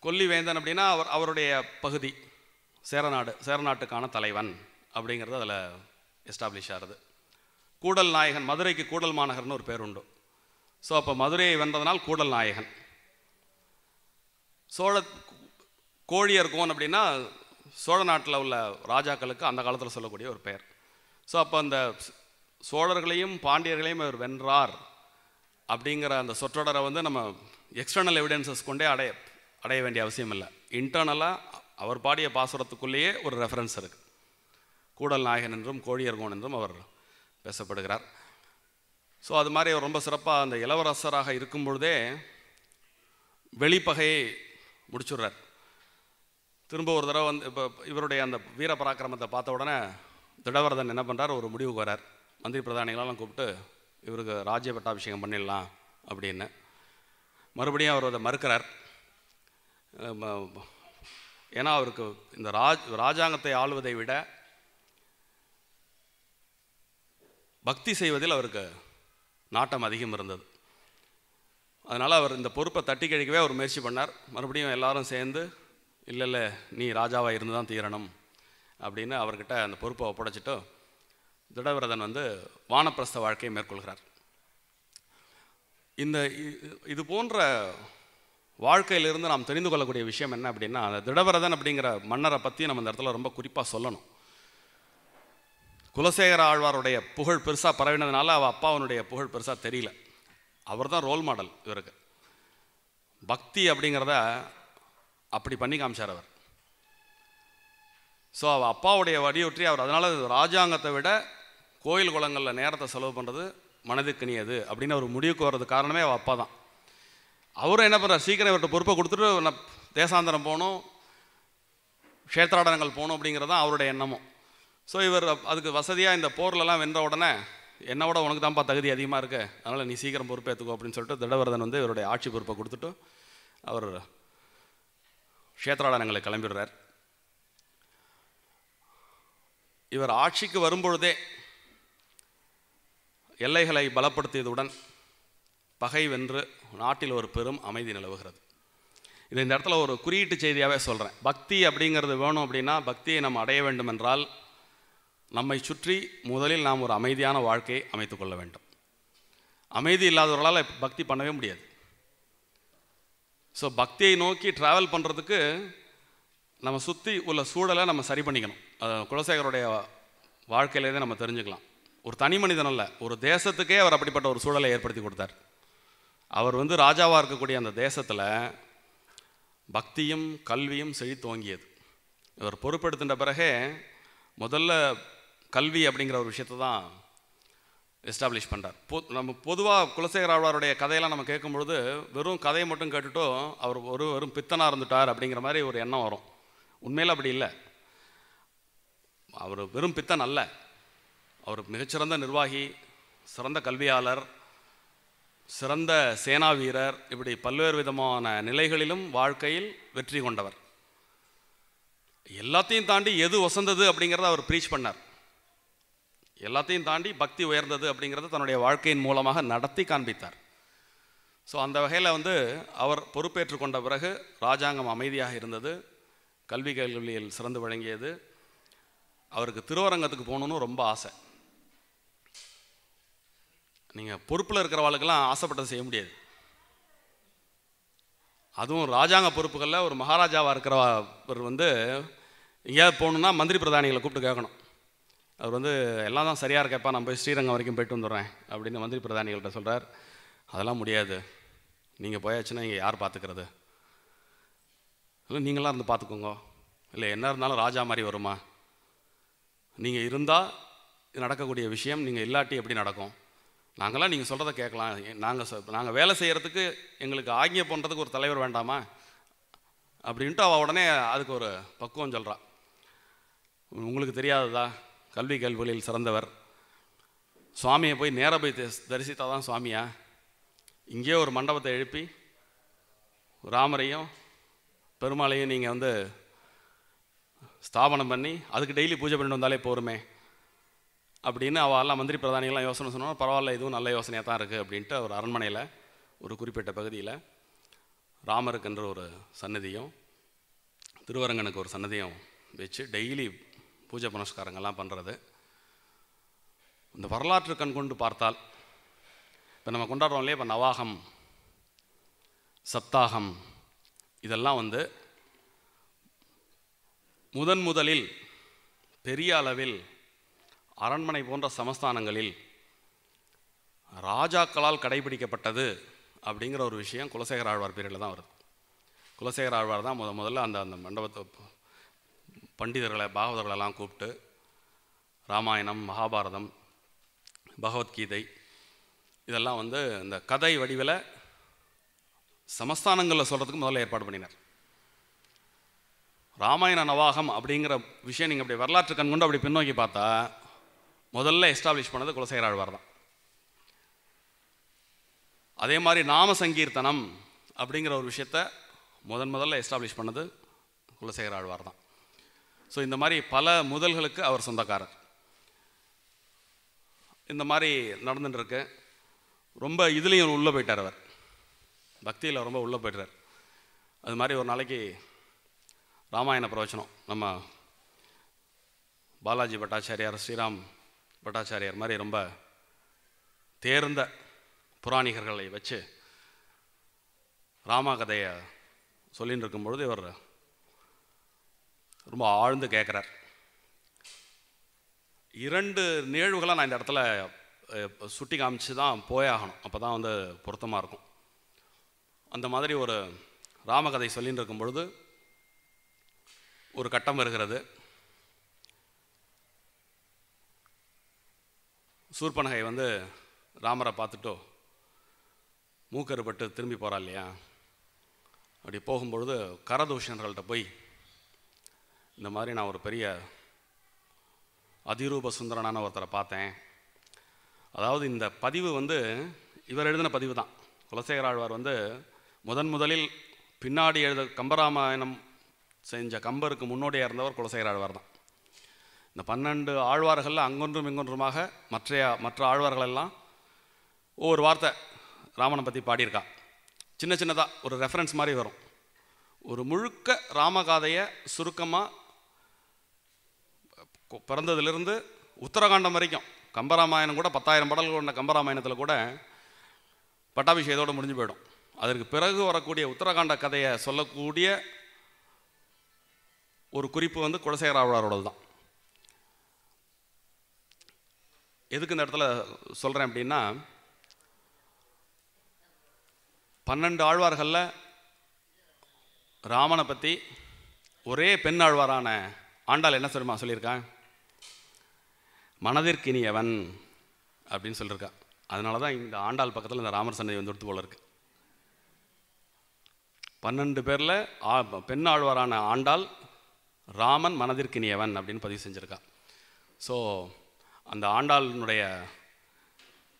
கொல்லிவேந்தன் அப்படின்னா அவர் அவருடைய பகுதி சேரநாடு சேரநாட்டுக்கான தலைவன் அப்படிங்கிறது அதில் எஸ்டாப்ளிஷ் ஆகிறது கூடல் நாயகன் மதுரைக்கு கூடல் மாநகர்னு ஒரு பேர் உண்டு ஸோ அப்போ மதுரையை வென்றதுனால் கூடல் நாயகன் சோழ கோழியர் கோன் அப்படின்னா சோழ நாட்டில் உள்ள ராஜாக்களுக்கு அந்த காலத்தில் சொல்லக்கூடிய ஒரு பெயர் ஸோ அப்போ அந்த சோழர்களையும் பாண்டியர்களையும் இவர் வென்றார் அப்படிங்கிற அந்த சொற்றொடரை வந்து நம்ம எக்ஸ்டர்னல் எவிடென்சஸ் கொண்டே அடைய அடைய வேண்டிய அவசியம் இல்லை இன்டர்னலாக அவர் பாடிய பாசுரத்துக்குள்ளேயே ஒரு ரெஃபரன்ஸ் இருக்குது கூடல் நாயகன் என்றும் கோழியர்கோன் என்றும் அவர் பேசப்படுகிறார் ஸோ அது மாதிரி அவர் ரொம்ப சிறப்பாக அந்த இளவரசராக இருக்கும் பொழுதே வெளிப்பகையை முடிச்சுடுறார் திரும்ப ஒரு தடவை வந்து இப்போ இவருடைய அந்த வீர பராக்கிரமத்தை பார்த்த உடனே திடவரதன் என்ன பண்ணுறார் ஒரு முடிவுக்கு வரார் மந்திரி பிரதானிகளெல்லாம் கூப்பிட்டு இவருக்கு ராஜ்ய பட்டாபிஷேகம் பண்ணிடலாம் அப்படின்னு மறுபடியும் அவர் அதை மறுக்கிறார் ஏன்னா அவருக்கு இந்த ராஜ் ராஜாங்கத்தை ஆளுவதை விட பக்தி செய்வதில் அவருக்கு நாட்டம் அதிகம் இருந்தது அதனால் அவர் இந்த பொறுப்பை தட்டி கழிக்கவே அவர் முயற்சி பண்ணார் மறுபடியும் எல்லாரும் சேர்ந்து இல்லை இல்லை நீ ராஜாவாக இருந்து தான் தீரணும் அப்படின்னு அவர்கிட்ட அந்த பொறுப்பை ஒப்படைச்சிட்டு திடவிரதன் வந்து வானப்பிரஸ்த வாழ்க்கையை மேற்கொள்கிறார் இந்த இது போன்ற வாழ்க்கையிலிருந்து நாம் தெரிந்து கொள்ளக்கூடிய விஷயம் என்ன அப்படின்னா அந்த திடவிரதன் அப்படிங்கிற மன்னரை பற்றி நம்ம இந்த இடத்துல ரொம்ப குறிப்பாக சொல்லணும் குலசேகர ஆழ்வாருடைய புகழ் பெருசாக பரவினதுனால அவள் அப்பாவனுடைய புகழ் பெருசாக தெரியல அவர் தான் ரோல் மாடல் இவருக்கு பக்தி அப்படிங்கிறத அப்படி பண்ணி காமிச்சார் அவர் ஸோ அவள் அப்பாவுடைய வடியொற்றி அவர் அதனால் ராஜாங்கத்தை விட கோயில் குளங்களில் நேரத்தை செலவு பண்ணுறது மனதுக்குனியது அப்படின்னு அவர் முடிவுக்கு வர்றது காரணமே அவள் அப்பா தான் அவரும் என்ன பண்ணுறார் சீக்கிரம் இவர்கிட்ட பொறுப்பை கொடுத்துட்டு தேசாந்திரம் போகணும் க்ஷேத்ராடனங்கள் போகணும் அப்படிங்கிறது தான் அவருடைய எண்ணமும் ஸோ இவர் அதுக்கு வசதியாக இந்த போர்லலாம் வென்ற உடனே என்னை விட உனக்கு தான்ப்பா தகுதி அதிகமாக இருக்கு அதனால் நீ சீக்கிரம் பொறுப்பேற்றுக்கோ அப்படின்னு சொல்லிட்டு திடவரதன் வந்து இவருடைய ஆட்சி பொறுப்பை கொடுத்துட்டு அவர் க்ஷேத்ராடனங்களை கிளம்பிடுறார் இவர் ஆட்சிக்கு வரும்பொழுதே எல்லைகளை பலப்படுத்தியதுடன் பகை வென்று நாட்டில் ஒரு பெரும் அமைதி நிலவுகிறது இது இந்த இடத்துல ஒரு குறியீட்டு செய்தியாகவே சொல்கிறேன் பக்தி அப்படிங்கிறது வேணும் அப்படின்னா பக்தியை நம்ம அடைய வேண்டும் என்றால் நம்மை சுற்றி முதலில் நாம் ஒரு அமைதியான வாழ்க்கையை அமைத்து கொள்ள வேண்டும் அமைதி இல்லாதவர்களால் பக்தி பண்ணவே முடியாது ஸோ பக்தியை நோக்கி ட்ராவல் பண்ணுறதுக்கு நம்ம சுற்றி உள்ள சூழலை நம்ம சரி பண்ணிக்கணும் குலசேகருடைய வாழ்க்கையிலேருந்தே நம்ம தெரிஞ்சுக்கலாம் ஒரு தனி மனிதன் அல்ல ஒரு தேசத்துக்கே அவர் அப்படிப்பட்ட ஒரு சூழலை ஏற்படுத்தி கொடுத்தார் அவர் வந்து ராஜாவாக இருக்கக்கூடிய அந்த தேசத்தில் பக்தியும் கல்வியும் செழித்தோங்கியது இவர் பொறுப்பெடுத்துட்ட பிறகே முதல்ல கல்வி அப்படிங்கிற ஒரு விஷயத்தை தான் எஸ்டாப்ளிஷ் பண்ணுறார் பொ நம்ம பொதுவாக ஆழ்வாருடைய கதையெல்லாம் நம்ம கேட்கும்பொழுது வெறும் கதையை மட்டும் கேட்டுட்டும் அவர் ஒரு வெறும் பித்தனாக இருந்துட்டார் அப்படிங்கிற மாதிரி ஒரு எண்ணம் வரும் உண்மையில் அப்படி இல்லை அவர் வெறும் பித்தன் அல்ல அவர் மிகச்சிறந்த நிர்வாகி சிறந்த கல்வியாளர் சிறந்த சேனா வீரர் இப்படி பல்வேறு விதமான நிலைகளிலும் வாழ்க்கையில் வெற்றி கொண்டவர் எல்லாத்தையும் தாண்டி எது வசந்தது அப்படிங்கிறத அவர் ப்ரீச் பண்ணார் எல்லாத்தையும் தாண்டி பக்தி உயர்ந்தது அப்படிங்கிறத தன்னுடைய வாழ்க்கையின் மூலமாக நடத்தி காண்பித்தார் ஸோ அந்த வகையில் வந்து அவர் பொறுப்பேற்று கொண்ட பிறகு ராஜாங்கம் அமைதியாக இருந்தது கல்வி கல்வியில் சிறந்து வழங்கியது அவருக்கு திருவரங்கத்துக்கு போகணுன்னு ரொம்ப ஆசை நீங்கள் பொறுப்பில் இருக்கிறவாளுக்கெல்லாம் ஆசைப்பட்டது செய்ய முடியாது அதுவும் ராஜாங்க பொறுப்புகளில் ஒரு மகாராஜாவாக இருக்கிறவர் வந்து எங்கேயாவது போகணுன்னா மந்திரி பிரதானிகளை கூப்பிட்டு கேட்கணும் அவர் வந்து எல்லாம் தான் சரியாக இருக்கப்பா நம்ம போய் ஸ்ரீரங்கம் வரைக்கும் போயிட்டு வந்துடுறேன் அப்படின்னு மந்திரி பிரதானிகள்கிட்ட சொல்கிறார் அதெல்லாம் முடியாது நீங்கள் போயாச்சுன்னா இங்கே யார் பார்த்துக்கிறது இல்லை நீங்களாம் இருந்து பார்த்துக்கோங்க இல்லை என்ன இருந்தாலும் ராஜா மாதிரி வருமா நீங்கள் இருந்தால் நடக்கக்கூடிய விஷயம் நீங்கள் இல்லாட்டி எப்படி நடக்கும் நாங்களாம் நீங்கள் சொல்கிறத கேட்கலாம் நாங்கள் நாங்கள் வேலை செய்கிறதுக்கு எங்களுக்கு ஆங்கிய பண்ணுறதுக்கு ஒரு தலைவர் வேண்டாமா அப்படின்ட்டு அவள் உடனே அதுக்கு ஒரு பக்குவம் சொல்கிறான் உங்களுக்கு தெரியாததா கல்வி கல்விகளில் சிறந்தவர் சுவாமியை போய் நேராக போய் தரிசித்தா தான் சுவாமியா இங்கேயே ஒரு மண்டபத்தை எழுப்பி ராமரையும் பெருமாளையும் நீங்கள் வந்து ஸ்தாபனம் பண்ணி அதுக்கு டெய்லி பூஜை பண்ணிட்டு வந்தாலே போருமே அப்படின்னு அவள் எல்லாம் மந்திரி பிரதானிகள்லாம் யோசனை சொன்னால் பரவாயில்ல இதுவும் நல்ல யோசனையாக தான் இருக்குது அப்படின்ட்டு ஒரு அரண்மனையில் ஒரு குறிப்பிட்ட பகுதியில் ராமருக்குன்ற ஒரு சன்னதியும் திருவரங்கனுக்கு ஒரு சன்னதியும் வச்சு டெய்லி பூஜை புனஸ்காரங்கள்லாம் பண்ணுறது இந்த வரலாற்று கண் கொண்டு பார்த்தால் இப்போ நம்ம கொண்டாடுறோம் இல்லையா இப்போ நவாகம் சப்தாகம் இதெல்லாம் வந்து முதன் முதலில் பெரிய அளவில் அரண்மனை போன்ற சமஸ்தானங்களில் ராஜாக்களால் கடைபிடிக்கப்பட்டது அப்படிங்கிற ஒரு விஷயம் குலசேகர ஆழ்வார் பேரில் தான் வருது குலசேகர ஆழ்வார் தான் முத முதல்ல அந்த அந்த மண்டபத்தை பண்டிதர்களை பாகவதர்களெல்லாம் கூப்பிட்டு ராமாயணம் மகாபாரதம் பகவத்கீதை இதெல்லாம் வந்து இந்த கதை வடிவில் சமஸ்தானங்களில் சொல்கிறதுக்கு முதல்ல ஏற்பாடு பண்ணினார் ராமாயண நவாகம் அப்படிங்கிற விஷயம் நீங்கள் அப்படி வரலாற்று கண் கொண்டு அப்படி பின்னோக்கி பார்த்தா முதல்ல எஸ்டாப்ளிஷ் பண்ணது குலசேகராழ்வார் தான் அதே மாதிரி நாம சங்கீர்த்தனம் அப்படிங்கிற ஒரு விஷயத்த முதன் முதல்ல எஸ்டாப்ளிஷ் பண்ணது குலசேகராழ்வார் தான் ஸோ இந்த மாதிரி பல முதல்களுக்கு அவர் சொந்தக்காரர் இந்த மாதிரி நடந்துட்டுருக்கு ரொம்ப இதுலேயும் உள்ளே போயிட்டார் அவர் பக்தியில் ரொம்ப உள்ளே போயிட்டார் அது மாதிரி ஒரு நாளைக்கு ராமாயண பிரவச்சனம் நம்ம பாலாஜி பட்டாச்சாரியார் ஸ்ரீராம் பட்டாச்சாரியார் மாதிரி ரொம்ப தேர்ந்த புராணிகர்களை வச்சு ராமா கதையை சொல்லின்னு இருக்கும்பொழுது இவர் ரொம்ப ஆழ்ந்து கேட்குறார் இரண்டு நிகழ்வுகளாக நான் இந்த இடத்துல சுட்டி காமிச்சு தான் போயாகணும் அப்போ தான் வந்து பொருத்தமாக இருக்கும் அந்த மாதிரி ஒரு ராமகதை சொல்லின்னு இருக்கும் பொழுது ஒரு கட்டம் வருகிறது சூர்பனகை வந்து ராமரை பார்த்துட்டோ மூக்கருப்பட்டு திரும்பி போகிறா இல்லையா அப்படி போகும்பொழுது கரதூஷணர்கள்ட்ட போய் இந்த மாதிரி நான் ஒரு பெரிய அதிரூப சுந்தரனான ஒருத்தரை பார்த்தேன் அதாவது இந்த பதிவு வந்து இவர் எழுதின பதிவு தான் குலசேகராழ்வார் வந்து முதன் முதலில் பின்னாடி எழுத கம்பராமாயணம் செஞ்ச கம்பருக்கு முன்னோடியாக இருந்தவர் குலசேகராழ்வார் தான் இந்த பன்னெண்டு ஆழ்வார்களில் அங்கொன்றும் இங்கொன்றுமாக மற்ற மற்ற ஆழ்வார்களெல்லாம் ஒவ்வொரு வார்த்தை ராமனை பற்றி பாடியிருக்கா சின்ன சின்னதாக ஒரு ரெஃபரன்ஸ் மாதிரி வரும் ஒரு முழுக்க ராமகாதையை சுருக்கமாக பிறந்ததுலேருந்து உத்தரகாண்டம் வரைக்கும் கம்பராமாயணம் கூட பத்தாயிரம் பாடல்கள் கொண்ட கம்பராமாயணத்தில் கூட பட்டாபிஷேகத்தோடு முடிஞ்சு போயிடும் அதற்கு பிறகு வரக்கூடிய உத்தரகாண்ட கதையை சொல்லக்கூடிய ஒரு குறிப்பு வந்து குலசேகராவளரோடது தான் எதுக்கு இந்த இடத்துல சொல்கிறேன் அப்படின்னா பன்னெண்டு ஆழ்வார்களில் ராமனை பற்றி ஒரே பெண் ஆழ்வாரான ஆண்டாள் என்ன சொல்லுமா சொல்லியிருக்கேன் மனதிற்கினியவன் அப்படின்னு சொல்லியிருக்கா அதனால தான் இந்த ஆண்டாள் பக்கத்தில் இந்த ராமர் சன்னதி வந்து போல இருக்கு பன்னெண்டு பேரில் ஆ பெண் ஆழ்வாரான ஆண்டாள் ராமன் மனதிற்கினியவன் அப்படின்னு பதிவு செஞ்சுருக்கா ஸோ அந்த ஆண்டாளினுடைய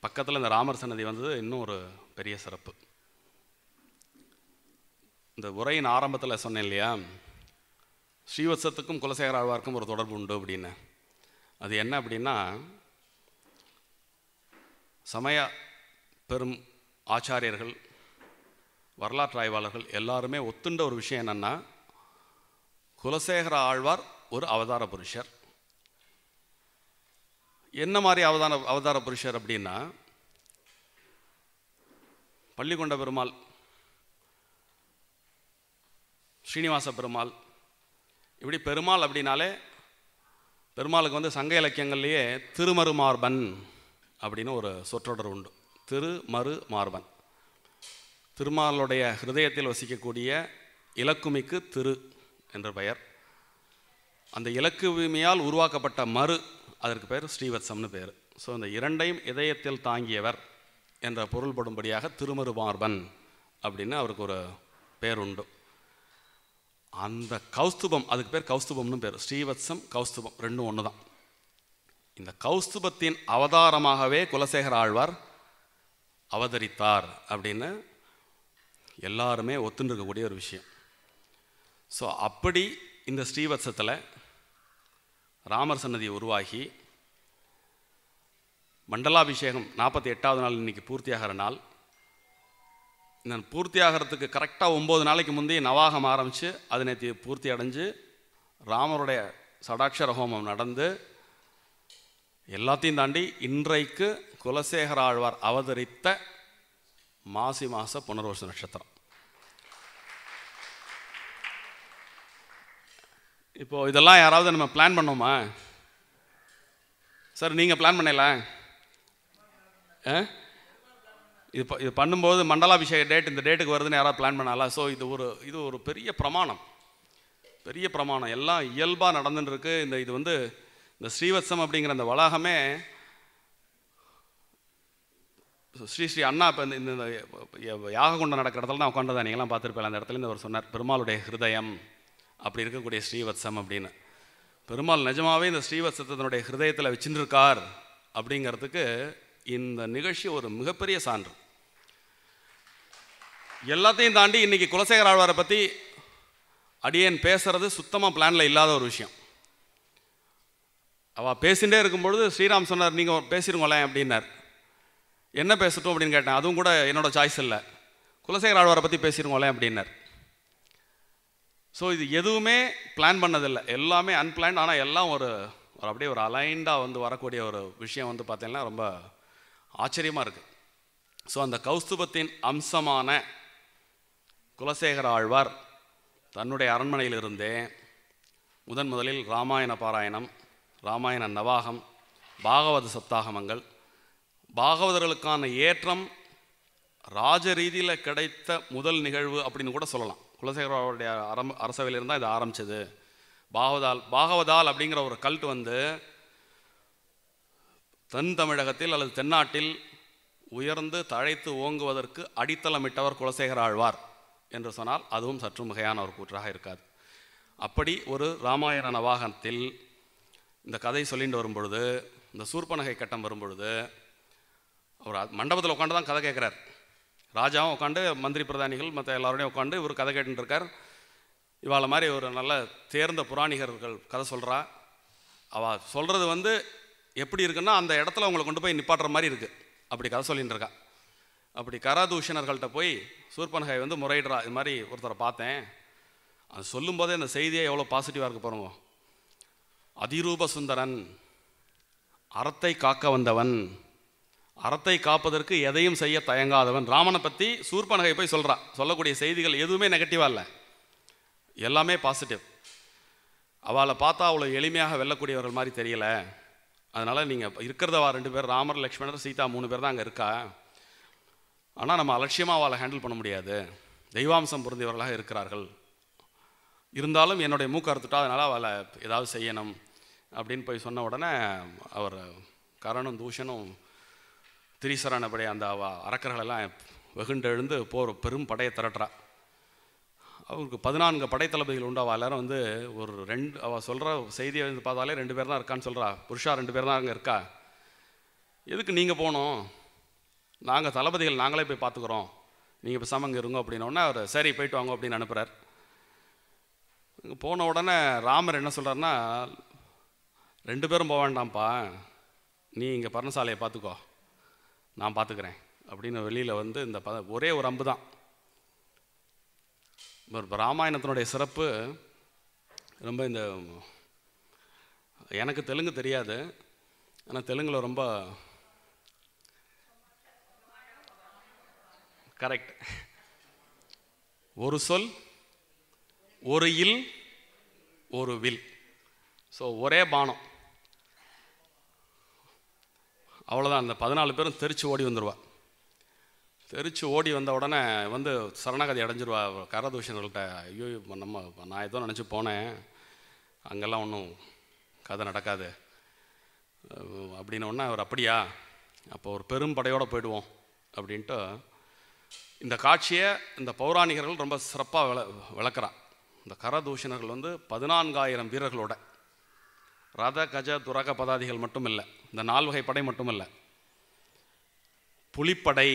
பக்கத்தில் இந்த ராமர் சன்னதி வந்தது இன்னும் ஒரு பெரிய சிறப்பு இந்த உரையின் ஆரம்பத்தில் சொன்னேன் இல்லையா ஸ்ரீவத்சத்துக்கும் குலசேகர ஆழ்வார்க்கும் ஒரு தொடர்பு உண்டு அப்படின்னு அது என்ன அப்படின்னா சமய பெரும் ஆச்சாரியர்கள் வரலாற்று ஆய்வாளர்கள் எல்லாருமே ஒத்துண்ட ஒரு விஷயம் என்னென்னா குலசேகர ஆழ்வார் ஒரு அவதார புருஷர் என்ன மாதிரி அவதார அவதார புருஷர் அப்படின்னா பள்ளிக்கொண்ட பெருமாள் ஸ்ரீனிவாச பெருமாள் இப்படி பெருமாள் அப்படின்னாலே பெருமாளுக்கு வந்து சங்க இலக்கியங்கள்லேயே திருமருமார்பன் அப்படின்னு ஒரு சொற்றொடர் உண்டு திருமறு மார்பன் திருமாலுடைய ஹிருதயத்தில் வசிக்கக்கூடிய இலக்குமிக்கு திரு என்ற பெயர் அந்த இலக்குமியால் உருவாக்கப்பட்ட மறு அதற்கு பேர் ஸ்ரீவத்சம்னு பேர் ஸோ இந்த இரண்டையும் இதயத்தில் தாங்கியவர் என்ற பொருள்படும்படியாக திருமருமார்பன் அப்படின்னு அவருக்கு ஒரு பேர் உண்டு அந்த கௌஸ்துபம் அதுக்கு பேர் கௌஸ்துபம்னு பேர் ஸ்ரீவத்சம் கௌஸ்துபம் ரெண்டும் ஒன்று தான் இந்த கௌஸ்துபத்தின் அவதாரமாகவே குலசேகர ஆழ்வார் அவதரித்தார் அப்படின்னு எல்லாருமே ஒத்துன்னு இருக்கக்கூடிய ஒரு விஷயம் ஸோ அப்படி இந்த ஸ்ரீவத்சத்தில் ராமர் சன்னதி உருவாகி மண்டலாபிஷேகம் நாற்பத்தி எட்டாவது நாள் இன்றைக்கி பூர்த்தியாகிற நாள் நான் பூர்த்தி ஆகிறதுக்கு கரெக்டாக ஒம்பது நாளைக்கு முந்தைய நவாகம் ஆரம்பித்து அது நேற்று பூர்த்தி அடைஞ்சு ராமருடைய சடாட்சர ஹோமம் நடந்து எல்லாத்தையும் தாண்டி இன்றைக்கு குலசேகர ஆழ்வார் அவதரித்த மாசி மாச புனர்வச நட்சத்திரம் இப்போது இதெல்லாம் யாராவது நம்ம பிளான் பண்ணோமா சார் நீங்கள் பிளான் பண்ணல ஆ இது இது பண்ணும்போது மண்டலாபிஷேக டேட் இந்த டேட்டுக்கு வருதுன்னு யாராவது பிளான் பண்ணாலா ஸோ இது ஒரு இது ஒரு பெரிய பிரமாணம் பெரிய பிரமாணம் எல்லாம் இயல்பாக நடந்துட்டுருக்கு இந்த இது வந்து இந்த ஸ்ரீவத்சம் அப்படிங்கிற அந்த வளாகமே ஸ்ரீ ஸ்ரீ அண்ணா இப்போ இந்த இந்த யாககுண்டம் நடக்கிற இடத்துல நான் உட்காந்துதான் நீங்களாம் பார்த்துருப்பேன் அந்த இடத்துல இருந்து அவர் சொன்னார் பெருமாளுடைய ஹிருதயம் அப்படி இருக்கக்கூடிய ஸ்ரீவத்சம் அப்படின்னு பெருமாள் நிஜமாகவே இந்த ஸ்ரீவத்சத்தினுடைய ஹிருதயத்தில் வச்சுருக்கார் அப்படிங்கிறதுக்கு இந்த நிகழ்ச்சி ஒரு மிகப்பெரிய சான்று எல்லாத்தையும் தாண்டி இன்றைக்கி குலசேகர் ஆழ்வாரை பற்றி அடியேன் பேசுகிறது சுத்தமாக பிளானில் இல்லாத ஒரு விஷயம் அவள் பேசிகிட்டே இருக்கும்பொழுது ஸ்ரீராம் சொன்னார் நீங்கள் பேசிடுங்களேன் அப்படின்னார் என்ன பேசட்டும் அப்படின்னு கேட்டேன் அதுவும் கூட என்னோடய சாய்ஸ் இல்லை குலசேகர் ஆழ்வாரை பற்றி பேசிடுங்களேன் அப்படின்னார் ஸோ இது எதுவுமே பிளான் பண்ணதில்லை எல்லாமே அன்பிளான்ட் ஆனால் எல்லாம் ஒரு ஒரு அப்படியே ஒரு அலைண்டாக வந்து வரக்கூடிய ஒரு விஷயம் வந்து பார்த்தீங்கன்னா ரொம்ப ஆச்சரியமாக இருக்குது ஸோ அந்த கௌஸ்துபத்தின் அம்சமான குலசேகர ஆழ்வார் தன்னுடைய அரண்மனையிலிருந்தே முதன் முதலில் ராமாயண பாராயணம் ராமாயண நவாகம் பாகவத சப்தாகமங்கள் பாகவதர்களுக்கான ஏற்றம் ராஜரீதியில் கிடைத்த முதல் நிகழ்வு அப்படின்னு கூட சொல்லலாம் அவருடைய அரம் அரசவையிலிருந்து தான் இது ஆரம்பிச்சது பாகவதால் பாகவதால் அப்படிங்கிற ஒரு கல்ட் வந்து தென் தமிழகத்தில் அல்லது தென்னாட்டில் உயர்ந்து தழைத்து ஓங்குவதற்கு அடித்தளமிட்டவர் குலசேகர ஆழ்வார் என்று சொன்னால் அதுவும் சற்று மிகையான ஒரு கூற்றாக இருக்காது அப்படி ஒரு ராமாயண நவாகனத்தில் இந்த கதை சொல்லிட்டு வரும்பொழுது இந்த சூர்பனகை கட்டம் வரும்பொழுது அவர் மண்டபத்தில் உட்காந்து தான் கதை கேட்குறார் ராஜாவும் உட்காந்து மந்திரி பிரதானிகள் மற்ற எல்லாரோடையும் உட்காந்து இவர் கதை கேட்டுருக்கார் இவாளை மாதிரி ஒரு நல்ல தேர்ந்த புராணிகர்கள் கதை சொல்கிறா அவள் சொல்கிறது வந்து எப்படி இருக்குன்னா அந்த இடத்துல அவங்களை கொண்டு போய் நிப்பாட்டுற மாதிரி இருக்குது அப்படி கதை சொல்லிகிட்டு இருக்கா அப்படி கராதூஷணர்கள்ட்ட போய் சூர்பன்ஹாய் வந்து முறையிடுறா இது மாதிரி ஒருத்தரை பார்த்தேன் அது சொல்லும் போதே இந்த செய்தியை எவ்வளோ பாசிட்டிவாக இருக்க பாருங்க அதிரூப சுந்தரன் அறத்தை காக்க வந்தவன் அறத்தை காப்பதற்கு எதையும் செய்ய தயங்காதவன் ராமனை பற்றி சூர்பனகை போய் சொல்கிறான் சொல்லக்கூடிய செய்திகள் எதுவுமே நெகட்டிவாக இல்லை எல்லாமே பாசிட்டிவ் அவளை பார்த்தா அவ்வளோ எளிமையாக வெல்லக்கூடியவர்கள் மாதிரி தெரியல அதனால் நீங்கள் இருக்கிறதவா ரெண்டு பேர் ராமர் லக்ஷ்மணர் சீதா மூணு பேர் தான் அங்கே இருக்கா ஆனால் நம்ம அலட்சியமாக அவளை ஹேண்டில் பண்ண முடியாது தெய்வாம்சம் பொருந்தியவர்களாக இருக்கிறார்கள் இருந்தாலும் என்னுடைய மூக்க அறுத்துட்டா அதனால் அவளை ஏதாவது செய்யணும் அப்படின்னு போய் சொன்ன உடனே அவர் கரணும் தூஷணும் திரிசரணபடி அந்த அவ அரக்கர்களெல்லாம் வெகுண்டெழுந்து போர் பெரும் படையை திரட்டுறா அவருக்கு பதினான்கு படைத்தளபதிகள் உண்டு அவள் எல்லாரும் வந்து ஒரு ரெண்டு அவள் சொல்கிற செய்தியை வந்து பார்த்தாலே ரெண்டு பேர் தான் இருக்கான்னு சொல்கிறா புருஷா ரெண்டு பேர் தான் அங்கே இருக்கா எதுக்கு நீங்கள் போகணும் நாங்கள் தளபதிகள் நாங்களே போய் பார்த்துக்குறோம் நீங்கள் இப்போ சமங்க இருங்க அப்படின்னோடனே அவர் சரி போயிட்டு வாங்க அப்படின்னு அனுப்புகிறார் போன உடனே ராமர் என்ன சொல்கிறாருன்னா ரெண்டு பேரும் போக வேண்டாம்ப்பா நீ இங்கே பர்ணசாலையை பார்த்துக்கோ நான் பார்த்துக்குறேன் அப்படின்னு வெளியில் வந்து இந்த ப ஒரே ஒரு அம்பு தான் இப்போ ராமாயணத்தினுடைய சிறப்பு ரொம்ப இந்த எனக்கு தெலுங்கு தெரியாது ஆனால் தெலுங்கில் ரொம்ப கரெக்ட் ஒரு சொல் ஒரு இல் ஒரு வில் ஸோ ஒரே பானம் அவ்வளோதான் அந்த பதினாலு பேரும் தெரிச்சு ஓடி வந்துடுவா தெரிச்சு ஓடி வந்த உடனே வந்து சரணாகதி அடைஞ்சிருவா கரதூஷணர்கள்ட்ட ஐயோ நம்ம நான் ஏதோ நினச்சி போனேன் அங்கெல்லாம் ஒன்றும் கதை நடக்காது ஒன்னா அவர் அப்படியா அப்போ ஒரு பெரும் படையோடு போயிடுவோம் அப்படின்ட்டு இந்த காட்சியை இந்த பௌராணிகர்கள் ரொம்ப சிறப்பாக விள விளக்குறான் இந்த கரதூஷணர்கள் வந்து பதினான்காயிரம் வீரர்களோட ரத கஜ துரக பதாதிகள் மட்டும் இல்லை இந்த நால்வகை படை மட்டும் இல்லை புலிப்படை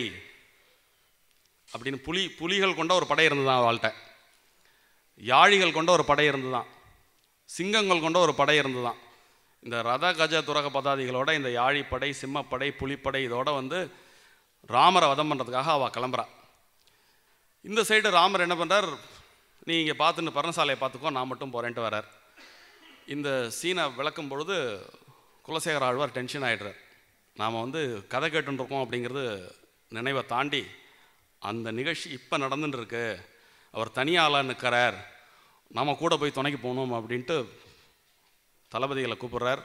அப்படின்னு புலி புலிகள் கொண்ட ஒரு படை தான் அவள்கிட்ட யாழிகள் கொண்ட ஒரு படை இருந்துதான் சிங்கங்கள் கொண்ட ஒரு படை இருந்துதான் இந்த ரத கஜ துரக பதாதிகளோட இந்த யாழிப்படை சிம்மப்படை புலிப்படை இதோட வந்து ராமரை வதம் பண்ணுறதுக்காக அவள் கிளம்புறாள் இந்த சைடு ராமர் என்ன பண்ணுறார் நீ இங்கே பார்த்துன்னு பரணசாலையை பார்த்துக்கோ நான் மட்டும் போகிறேன்ட்டு வரார் இந்த சீனை விளக்கும் பொழுது குலசேகர ஆழ்வார் டென்ஷன் ஆகிடுறார் நாம் வந்து கதை கேட்டுருக்கோம் அப்படிங்கிறது நினைவை தாண்டி அந்த நிகழ்ச்சி இப்போ நடந்துட்டு இருக்கு அவர் தனியாளாக நிற்கிறார் நம்ம கூட போய் துணைக்கு போகணும் அப்படின்ட்டு தளபதிகளை கூப்பிட்றார்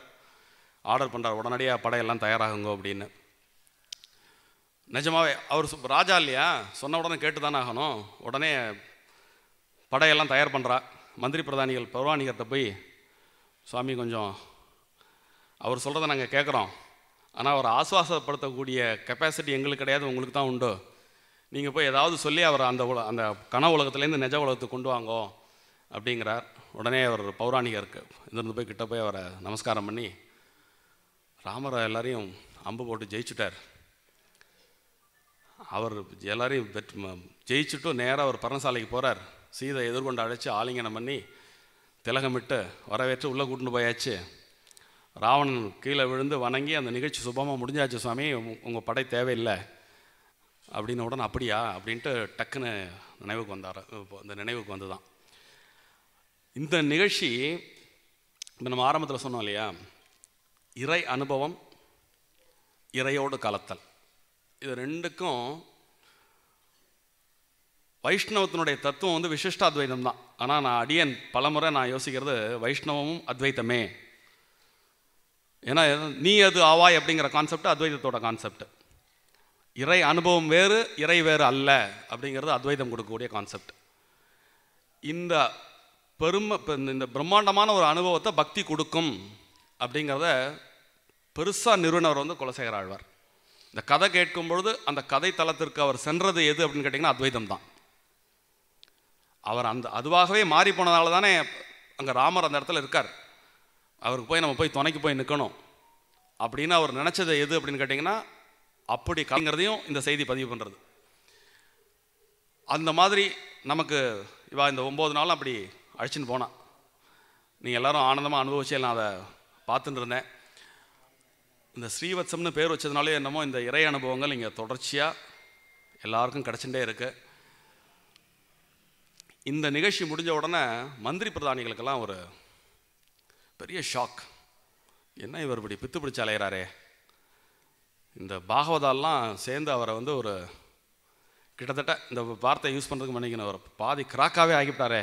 ஆர்டர் பண்ணுறார் உடனடியாக படையெல்லாம் தயாராகுங்கோ அப்படின்னு நிஜமாவே அவர் ராஜா இல்லையா சொன்ன உடனே கேட்டு தானே ஆகணும் உடனே படையெல்லாம் தயார் பண்ணுறா மந்திரி பிரதானிகள் பௌராணிகர்கிட்ட போய் சுவாமி கொஞ்சம் அவர் சொல்கிறத நாங்கள் கேட்குறோம் ஆனால் அவரை ஆசுவாசப்படுத்தக்கூடிய கெப்பாசிட்டி எங்களுக்கு கிடையாது உங்களுக்கு தான் உண்டு நீங்கள் போய் ஏதாவது சொல்லி அவர் அந்த உல அந்த கன உலகத்துலேருந்து நிஜ உலகத்துக்கு கொண்டு வாங்கோ அப்படிங்கிறார் உடனே அவர் பௌராணிகருக்கு இருந்து போய் கிட்ட போய் அவரை நமஸ்காரம் பண்ணி ராமரை எல்லாரையும் அம்பு போட்டு ஜெயிச்சுட்டார் அவர் எல்லாரையும் பெட் ஜெயிச்சுட்டும் நேராக அவர் பரணசாலைக்கு போகிறார் சீதை எதிர்கொண்டு அழைச்சி ஆலிங்கனம் பண்ணி திலகமிட்டு வரவேற்று உள்ளே கூட்டின்னு போயாச்சு ராவணன் கீழே விழுந்து வணங்கி அந்த நிகழ்ச்சி சுபமாக முடிஞ்சாச்சு சுவாமி உங்கள் படை தேவையில்லை அப்படின்னு உடனே அப்படியா அப்படின்ட்டு டக்குன்னு நினைவுக்கு வந்தார் இப்போ அந்த நினைவுக்கு வந்து தான் இந்த நிகழ்ச்சி இப்போ நம்ம ஆரம்பத்தில் சொன்னோம் இல்லையா இறை அனுபவம் இறையோடு கலத்தல் இது ரெண்டுக்கும் வைஷ்ணவத்தினுடைய தத்துவம் வந்து விசிஷ்ட அத்வைதம் தான் ஆனால் நான் அடியன் பலமுறை நான் யோசிக்கிறது வைஷ்ணவமும் அத்வைத்தமே ஏன்னா நீ அது ஆவாய் அப்படிங்கிற கான்செப்ட் அத்வைதத்தோட கான்செப்ட் இறை அனுபவம் வேறு இறை வேறு அல்ல அப்படிங்கிறது அத்வைதம் கொடுக்கக்கூடிய கான்செப்ட் இந்த பெருமை இந்த பிரம்மாண்டமான ஒரு அனுபவத்தை பக்தி கொடுக்கும் அப்படிங்கிறத பெருசாக நிறுவனர் வந்து குலசேகர ஆழ்வார் இந்த கதை கேட்கும் பொழுது அந்த கதை தளத்திற்கு அவர் சென்றது எது அப்படின்னு கேட்டிங்கன்னா அத்வைதம் தான் அவர் அந்த அதுவாகவே மாறி போனதால தானே அங்கே ராமர் அந்த இடத்துல இருக்கார் அவருக்கு போய் நம்ம போய் துணைக்கு போய் நிற்கணும் அப்படின்னு அவர் நினச்சது எது அப்படின்னு கேட்டிங்கன்னா அப்படி கலைங்கிறதையும் இந்த செய்தி பதிவு பண்ணுறது அந்த மாதிரி நமக்கு இவா இந்த ஒம்பது நாளும் அப்படி அழிச்சின்னு போனான் நீங்கள் எல்லோரும் ஆனந்தமாக அனுபவிச்சு நான் அதை பார்த்துட்டு இருந்தேன் இந்த ஸ்ரீவத்சம்னு பேர் வச்சதுனாலே என்னமோ இந்த இறை அனுபவங்கள் இங்கே தொடர்ச்சியாக எல்லாருக்கும் கிடச்சிட்டே இருக்குது இந்த நிகழ்ச்சி முடிஞ்ச உடனே மந்திரி பிரதானிகளுக்கெல்லாம் ஒரு பெரிய ஷாக் என்ன இவர் இப்படி பித்து பிடிச்சி அலைகிறாரே இந்த பாகவதாலெலாம் சேர்ந்து அவரை வந்து ஒரு கிட்டத்தட்ட இந்த வார்த்தை யூஸ் பண்ணுறதுக்கு மன்னிக்கணும் அவர் பாதி கிராக்காவே ஆகிவிட்டாரே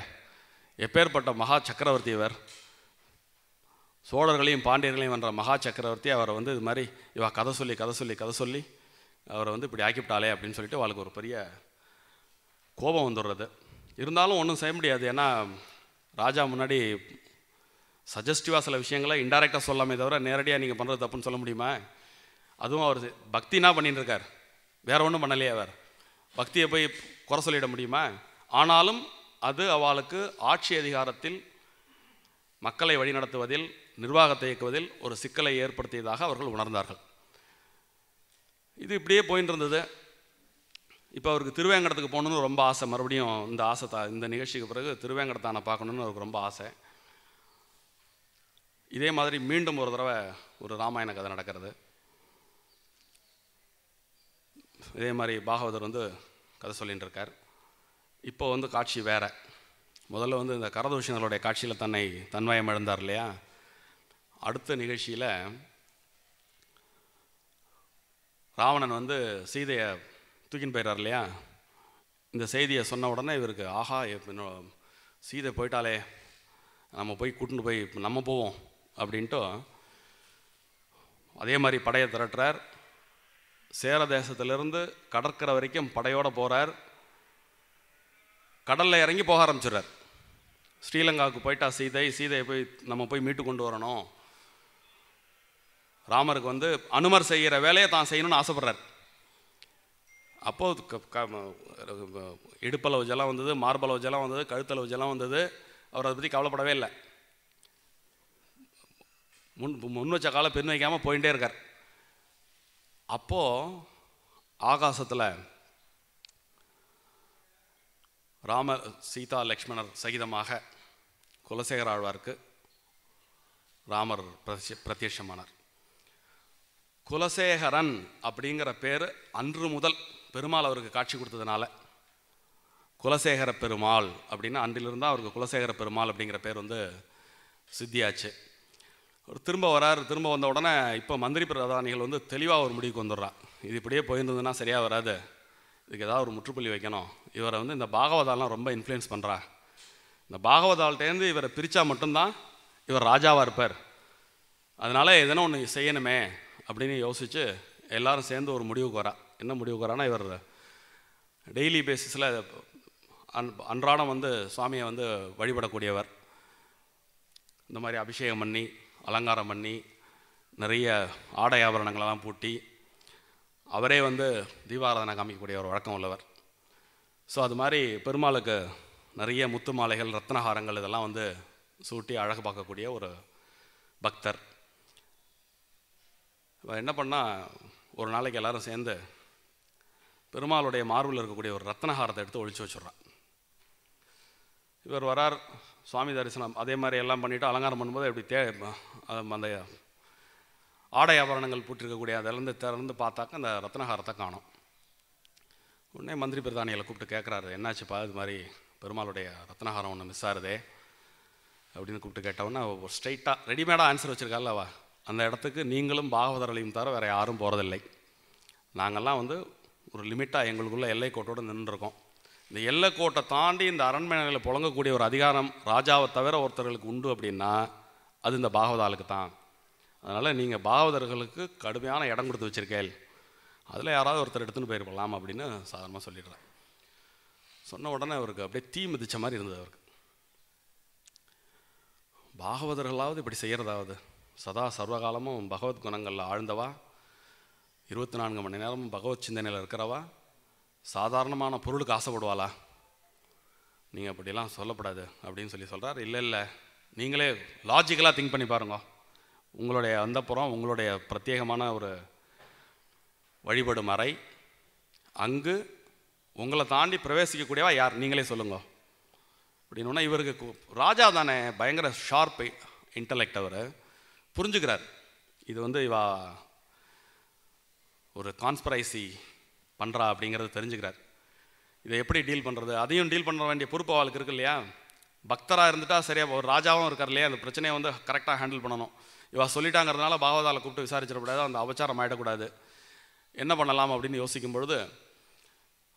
எப்பேற்பட்ட மகா சக்கரவர்த்தி இவர் சோழர்களையும் பாண்டியர்களையும் வென்ற மகா சக்கரவர்த்தி அவரை வந்து இது மாதிரி இவா கதை சொல்லி கதை சொல்லி கதை சொல்லி அவரை வந்து இப்படி ஆக்கிவிட்டாலே அப்படின்னு சொல்லிட்டு அவளுக்கு ஒரு பெரிய கோபம் வந்துடுறது இருந்தாலும் ஒன்றும் செய்ய முடியாது ஏன்னா ராஜா முன்னாடி சஜஸ்டிவாக சில விஷயங்களை இன்டைரக்டாக சொல்லாமே தவிர நேரடியாக நீங்கள் பண்ணுறது தப்புன்னு சொல்ல முடியுமா அதுவும் அவர் பக்தினா பண்ணிகிட்டு இருக்கார் வேற ஒன்றும் பண்ணலையே அவர் பக்தியை போய் குறை சொல்லிட முடியுமா ஆனாலும் அது அவளுக்கு ஆட்சி அதிகாரத்தில் மக்களை வழிநடத்துவதில் நிர்வாகத்தை இயக்குவதில் ஒரு சிக்கலை ஏற்படுத்தியதாக அவர்கள் உணர்ந்தார்கள் இது இப்படியே போயின்னு இருந்தது இப்போ அவருக்கு திருவேங்கடத்துக்கு போகணுன்னு ரொம்ப ஆசை மறுபடியும் இந்த ஆசை தா இந்த நிகழ்ச்சிக்கு பிறகு திருவேங்கடத்தானை பார்க்கணுன்னு அவருக்கு ரொம்ப ஆசை இதே மாதிரி மீண்டும் ஒரு தடவை ஒரு ராமாயண கதை நடக்கிறது இதே மாதிரி பாகவதர் வந்து கதை சொல்லிகிட்டு இருக்கார் இப்போ வந்து காட்சி வேறு முதல்ல வந்து இந்த கரதூஷணர்களுடைய காட்சியில் தன்னை தன்மயம் இழந்தார் இல்லையா அடுத்த நிகழ்ச்சியில் ராவணன் வந்து சீதையை தூக்கின்னு போயிடுறார் இல்லையா இந்த செய்தியை சொன்ன உடனே இவருக்கு ஆஹா சீதை போயிட்டாலே நம்ம போய் கூட்டின்னு போய் நம்ம போவோம் அப்படின்ட்டு அதே மாதிரி படையை திரட்டுறார் சேர தேசத்திலிருந்து கடற்கரை வரைக்கும் படையோடு போகிறார் கடலில் இறங்கி போக ஆரம்பிச்சிடுறார் ஸ்ரீலங்காவுக்கு போயிட்டா சீதை சீதையை போய் நம்ம போய் மீட்டு கொண்டு வரணும் ராமருக்கு வந்து அனுமர் செய்கிற வேலையை தான் செய்யணும்னு ஆசைப்பட்றார் அப்போது இடுப்பளவு ஜலம் வந்தது மார்பளவு ஜலம் வந்தது கழுத்தளவு ஜலம் வந்தது அவர் அதை பற்றி கவலைப்படவே இல்லை முன் முன் வச்ச காலம் பெண் வைக்காமல் போயிட்டே இருக்கார் அப்போது ஆகாசத்தில் ராம சீதா லக்ஷ்மணர் சகிதமாக குலசேகர ஆழ்வார்க்கு ராமர் பிரதி பிரத்யட்சமானார் குலசேகரன் அப்படிங்கிற பேர் அன்று முதல் பெருமாள் அவருக்கு காட்சி கொடுத்ததுனால குலசேகர பெருமாள் அப்படின்னு அன்றிலிருந்து அவருக்கு குலசேகர பெருமாள் அப்படிங்கிற பேர் வந்து சித்தியாச்சு ஒரு திரும்ப வராரு திரும்ப வந்த உடனே இப்போ மந்திரி பிரதானிகள் வந்து தெளிவாக ஒரு முடிவுக்கு வந்துடுறான் இது இப்படியே போயிருந்ததுன்னா சரியாக வராது இதுக்கு ஏதாவது ஒரு முற்றுப்புள்ளி வைக்கணும் இவரை வந்து இந்த பாகவதாலாம் ரொம்ப இன்ஃப்ளூயன்ஸ் பண்ணுறா இந்த பாகவதால்கிட்டேருந்து இவரை பிரித்தா மட்டும்தான் இவர் ராஜாவாக இருப்பார் அதனால் எதனா ஒன்று செய்யணுமே அப்படின்னு யோசித்து எல்லோரும் சேர்ந்து ஒரு முடிவுக்கு வரா என்ன முடிவுக்கு வரான்னா இவர் டெய்லி பேசிஸில் அன் அன்றாடம் வந்து சுவாமியை வந்து வழிபடக்கூடியவர் இந்த மாதிரி அபிஷேகம் பண்ணி அலங்காரம் பண்ணி நிறைய ஆடை ஆபரணங்களெல்லாம் பூட்டி அவரே வந்து தீபாராதனை காமிக்கக்கூடிய ஒரு வழக்கம் உள்ளவர் ஸோ அது மாதிரி பெருமாளுக்கு நிறைய முத்து மாலைகள் ரத்னஹாரங்கள் இதெல்லாம் வந்து சூட்டி அழகு பார்க்கக்கூடிய ஒரு பக்தர் என்ன பண்ணால் ஒரு நாளைக்கு எல்லோரும் சேர்ந்து பெருமாளுடைய மார்பில் இருக்கக்கூடிய ஒரு ரத்னஹாரத்தை எடுத்து ஒழிச்சு வச்சுட்றான் இவர் வரார் சுவாமி தரிசனம் அதே மாதிரி எல்லாம் பண்ணிவிட்டு அலங்காரம் பண்ணும்போது எப்படி தே அந்த ஆடை ஆபரணங்கள் போட்டிருக்கக்கூடிய அதிலேருந்து திறந்து பார்த்தாக்க அந்த ரத்னஹாரத்தை காணும் உடனே மந்திரி பிரதானியில் கூப்பிட்டு கேட்குறாரு என்னாச்சுப்பா இது மாதிரி பெருமாளுடைய ரத்னஹாரம் ஒன்று மிஸ் ஆகுதே அப்படின்னு கூப்பிட்டு கேட்டவொன்னே ஸ்ட்ரைட்டாக ரெடிமேடாக ஆன்சர் வச்சுருக்காள்ல அந்த இடத்துக்கு நீங்களும் பாகவதர்களையும் தவிர வேறு யாரும் போகிறதில்லை நாங்கள்லாம் வந்து ஒரு லிமிட்டாக எங்களுக்குள்ளே எல்லை கோட்டோடு நின்றுருக்கோம் இந்த எல்லை கோட்டை தாண்டி இந்த அரண்மனைகளை புழங்கக்கூடிய ஒரு அதிகாரம் ராஜாவை தவிர ஒருத்தர்களுக்கு உண்டு அப்படின்னா அது இந்த பாகவதாளுக்கு தான் அதனால் நீங்கள் பாகவதர்களுக்கு கடுமையான இடம் கொடுத்து வச்சுருக்கேள் அதில் யாராவது ஒருத்தர் எடுத்துன்னு போயிருக்கலாம் அப்படின்னு சாதாரணமாக சொல்லிடுறேன் சொன்ன உடனே அவருக்கு அப்படியே தீ மிதித்த மாதிரி இருந்தது அவருக்கு பாகவதர்களாவது இப்படி செய்கிறதாவது சதா சர்வகாலமும் பகவத் குணங்களில் ஆழ்ந்தவா இருபத்தி நான்கு மணி நேரமும் பகவத் சிந்தனையில் இருக்கிறவா சாதாரணமான பொருளுக்கு ஆசைப்படுவாளா நீங்கள் அப்படிலாம் சொல்லப்படாது அப்படின்னு சொல்லி சொல்கிறார் இல்லை இல்லை நீங்களே லாஜிக்கலாக திங்க் பண்ணி பாருங்க உங்களுடைய அந்தப்புறம் உங்களுடைய பிரத்யேகமான ஒரு வழிபடும் அறை அங்கு உங்களை தாண்டி பிரவேசிக்கக்கூடியவா யார் நீங்களே சொல்லுங்க அப்படின்னா இவருக்கு ராஜா தானே பயங்கர ஷார்ப் இன்டலெக்ட் அவர் புரிஞ்சுக்கிறார் இது வந்து இவா ஒரு கான்ஸ்பரைசி பண்ணுறா அப்படிங்கிறத தெரிஞ்சுக்கிறார் இதை எப்படி டீல் பண்ணுறது அதையும் டீல் பண்ண வேண்டிய பொறுப்பு அவளுக்கு இருக்கு இல்லையா பக்தராக இருந்துட்டா சரியாக ஒரு ராஜாவும் இருக்கார் இல்லையா அந்த பிரச்சனையை வந்து கரெக்டாக ஹேண்டில் பண்ணணும் இவா சொல்லிட்டாங்கிறதுனால பாகவதாவில் கூப்பிட்டு விசாரிச்சிடக்கூடாது அந்த அவச்சாரம் ஆகிடக்கூடாது என்ன பண்ணலாம் அப்படின்னு யோசிக்கும் பொழுது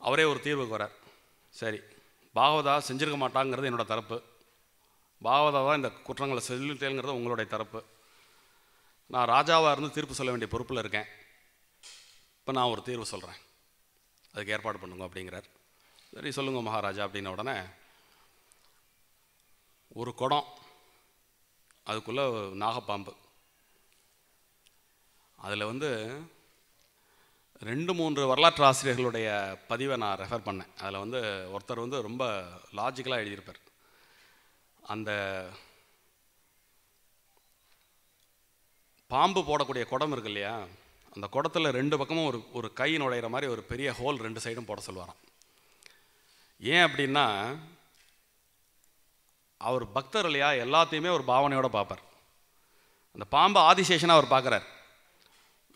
அவரே ஒரு தீர்வுக்கு வரார் சரி பாகவதா செஞ்சிருக்க மாட்டாங்கிறது என்னோடய தரப்பு பாகவதா தான் இந்த குற்றங்களை செல்லுத்தேங்கிறது உங்களுடைய தரப்பு நான் ராஜாவாக இருந்து தீர்ப்பு சொல்ல வேண்டிய பொறுப்பில் இருக்கேன் இப்போ நான் ஒரு தீர்வு சொல்கிறேன் அதுக்கு ஏற்பாடு பண்ணுங்க அப்படிங்கிறார் சரி சொல்லுங்கள் மகாராஜா அப்படின்ன உடனே ஒரு குடம் அதுக்குள்ளே நாகப்பாம்பு அதில் வந்து ரெண்டு மூன்று வரலாற்று ஆசிரியர்களுடைய பதிவை நான் ரெஃபர் பண்ணேன் அதில் வந்து ஒருத்தர் வந்து ரொம்ப லாஜிக்கலாக எழுதியிருப்பார் அந்த பாம்பு போடக்கூடிய குடம் இருக்கு இல்லையா அந்த குடத்தில் ரெண்டு பக்கமும் ஒரு ஒரு கை நுழையிற மாதிரி ஒரு பெரிய ஹோல் ரெண்டு சைடும் போட சொல்லுவாராம் ஏன் அப்படின்னா அவர் பக்தர் இல்லையா எல்லாத்தையுமே ஒரு பாவனையோடு பார்ப்பார் அந்த பாம்பை ஆதிசேஷனாக அவர் பார்க்குறார்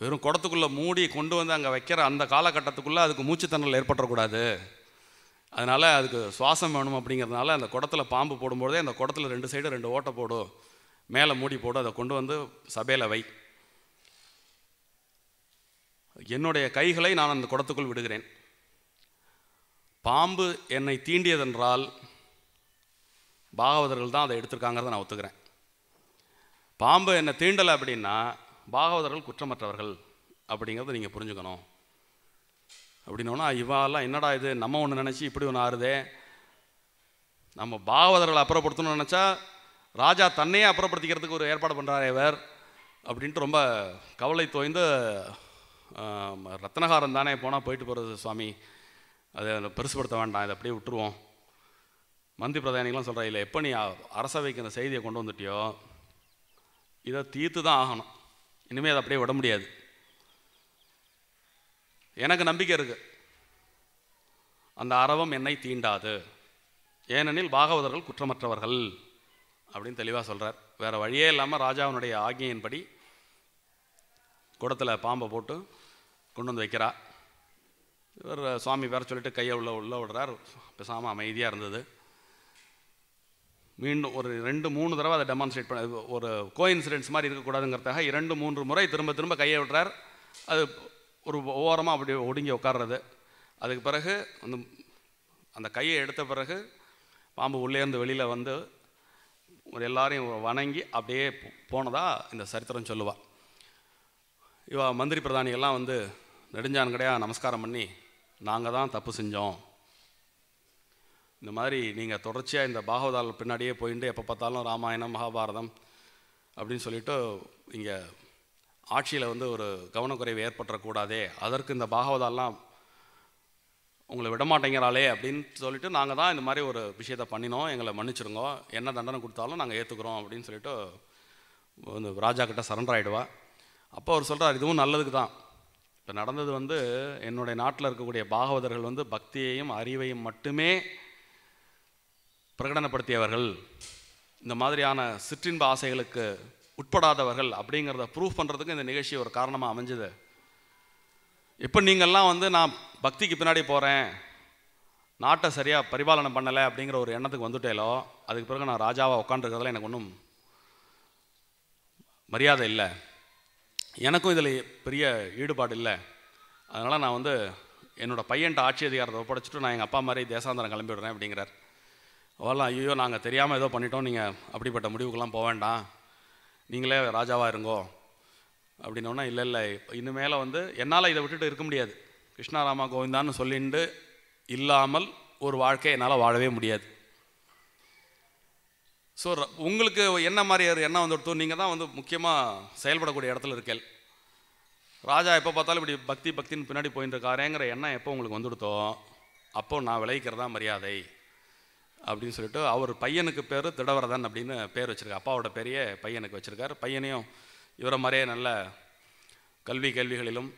வெறும் குடத்துக்குள்ளே மூடி கொண்டு வந்து அங்கே வைக்கிற அந்த காலகட்டத்துக்குள்ளே அதுக்கு மூச்சுத்தண்ணல் ஏற்பட்டுறக்கூடாது அதனால் அதுக்கு சுவாசம் வேணும் அப்படிங்கிறதுனால அந்த குடத்தில் பாம்பு போடும்போதே அந்த குடத்தில் ரெண்டு சைடு ரெண்டு ஓட்டை போடும் மேலே மூடி போடு அதை கொண்டு வந்து சபையில் வை என்னுடைய கைகளை நான் அந்த குடத்துக்குள் விடுகிறேன் பாம்பு என்னை தீண்டியதென்றால் பாகவதர்கள் தான் அதை எடுத்திருக்காங்கிறத நான் ஒத்துக்கிறேன் பாம்பு என்னை தீண்டலை அப்படின்னா பாகவதர்கள் குற்றமற்றவர்கள் அப்படிங்கிறத நீங்கள் புரிஞ்சுக்கணும் அப்படின்னோன்னா இவாலாம் என்னடா இது நம்ம ஒன்று நினச்சி இப்படி ஒன்று ஆறுதே நம்ம பாகவதர்களை அப்புறப்படுத்தணும்னு நினச்சா ராஜா தன்னையே அப்புறப்படுத்திக்கிறதுக்கு ஒரு ஏற்பாடு பண்ணுறாரு இவர் அப்படின்ட்டு ரொம்ப கவலை தோய்ந்து ரத்னகாரம் தானே போனால் போயிட்டு போகிறது சுவாமி அதை பெருசுப்படுத்த வேண்டாம் இதை அப்படியே விட்டுருவோம் மந்தி பிரதானிகளாம் சொல்கிற இல்லை எப்போ நீ அரசவைக்கு இந்த செய்தியை கொண்டு வந்துட்டியோ இதை தீர்த்து தான் ஆகணும் இனிமேல் அதை அப்படியே விட முடியாது எனக்கு நம்பிக்கை இருக்குது அந்த அறவம் என்னை தீண்டாது ஏனெனில் பாகவதர்கள் குற்றமற்றவர்கள் அப்படின்னு தெளிவாக சொல்கிறார் வேறு வழியே இல்லாமல் ராஜாவினுடைய ஆக்ஞையின்படி குடத்தில் பாம்பை போட்டு கொண்டு வந்து வைக்கிறா இவர் சுவாமி பேர சொல்லிட்டு கையை உள்ள உள்ள விடுறார் பேசாமல் அமைதியாக இருந்தது மீண்டும் ஒரு ரெண்டு மூணு தடவை அதை டெமான்ஸ்ட்ரேட் பண்ண ஒரு கோ இன்சிடென்ட்ஸ் மாதிரி இருக்கக்கூடாதுங்கிறதாக இரண்டு மூன்று முறை திரும்ப திரும்ப கையை விடுறார் அது ஒரு ஓரமாக அப்படி ஒடுங்கி உட்காடுறது அதுக்கு பிறகு அந்த அந்த கையை எடுத்த பிறகு பாம்பு உள்ளேருந்து வெளியில் வந்து எல்லாரையும் வணங்கி அப்படியே போனதாக இந்த சரித்திரம் சொல்லுவாள் இவா மந்திரி பிரதானிகள்லாம் வந்து நெடுஞ்சான் கடையாக நமஸ்காரம் பண்ணி நாங்கள் தான் தப்பு செஞ்சோம் இந்த மாதிரி நீங்கள் தொடர்ச்சியாக இந்த பாகவதால் பின்னாடியே போயிட்டு எப்போ பார்த்தாலும் ராமாயணம் மகாபாரதம் அப்படின்னு சொல்லிட்டு இங்கே ஆட்சியில் வந்து ஒரு கவனக்குறைவு ஏற்பட்டுறக்கூடாதே அதற்கு இந்த பாகவதாலெலாம் உங்களை விட மாட்டேங்கிறாளே அப்படின்னு சொல்லிட்டு நாங்கள் தான் இந்த மாதிரி ஒரு விஷயத்த பண்ணினோம் எங்களை மன்னிச்சிருங்க என்ன தண்டனை கொடுத்தாலும் நாங்கள் ஏற்றுக்குறோம் அப்படின்னு சொல்லிட்டு இந்த ராஜா கிட்ட சரண்டர் ஆகிடுவா அப்போ அவர் சொல்கிறார் இதுவும் நல்லதுக்கு தான் இப்போ நடந்தது வந்து என்னுடைய நாட்டில் இருக்கக்கூடிய பாகவதர்கள் வந்து பக்தியையும் அறிவையும் மட்டுமே பிரகடனப்படுத்தியவர்கள் இந்த மாதிரியான சிற்றின்ப ஆசைகளுக்கு உட்படாதவர்கள் அப்படிங்கிறத ப்ரூவ் பண்ணுறதுக்கு இந்த நிகழ்ச்சி ஒரு காரணமாக அமைஞ்சுது இப்போ நீங்கள்லாம் வந்து நான் பக்திக்கு பின்னாடி போகிறேன் நாட்டை சரியாக பரிபாலனை பண்ணலை அப்படிங்கிற ஒரு எண்ணத்துக்கு வந்துட்டேலோ அதுக்கு பிறகு நான் ராஜாவாக உட்காந்துருக்கிறதுல எனக்கு ஒன்றும் மரியாதை இல்லை எனக்கும் இதில் பெரிய ஈடுபாடு இல்லை அதனால் நான் வந்து என்னோடய பையன்கிட்ட ஆட்சி அதிகாரத்தை ஒப்படைச்சிட்டு நான் எங்கள் அப்பா மாதிரி தேசாந்தரம் கிளம்பி விடுறேன் அப்படிங்கிறார் அவெல்லாம் ஐயோ நாங்கள் தெரியாமல் ஏதோ பண்ணிட்டோம் நீங்கள் அப்படிப்பட்ட முடிவுக்கெல்லாம் போக வேண்டாம் நீங்களே ராஜாவாக இருங்கோ அப்படின்னா இல்லை இல்லை இனிமேல் வந்து என்னால் இதை விட்டுட்டு இருக்க முடியாது கிருஷ்ணாராமா கோவிந்தான்னு சொல்லிட்டு இல்லாமல் ஒரு வாழ்க்கை என்னால் வாழவே முடியாது ஸோ உங்களுக்கு என்ன மாதிரி எண்ணம் வந்துடுத்தோ நீங்கள் தான் வந்து முக்கியமாக செயல்படக்கூடிய இடத்துல இருக்கல் ராஜா எப்போ பார்த்தாலும் இப்படி பக்தி பக்தின்னு பின்னாடி போயின்னு இருக்காருங்கிற எண்ணம் எப்போ உங்களுக்கு வந்துடுத்தோ அப்போ நான் விளைவிக்கிறதா மரியாதை அப்படின்னு சொல்லிட்டு அவர் பையனுக்கு பேர் திடவரதன் அப்படின்னு பேர் வச்சுருக்காரு அப்பாவோட பெரிய பையனுக்கு வச்சுருக்கார் பையனையும் இவரை மாதிரியே நல்ல கல்வி கேள்விகளிலும்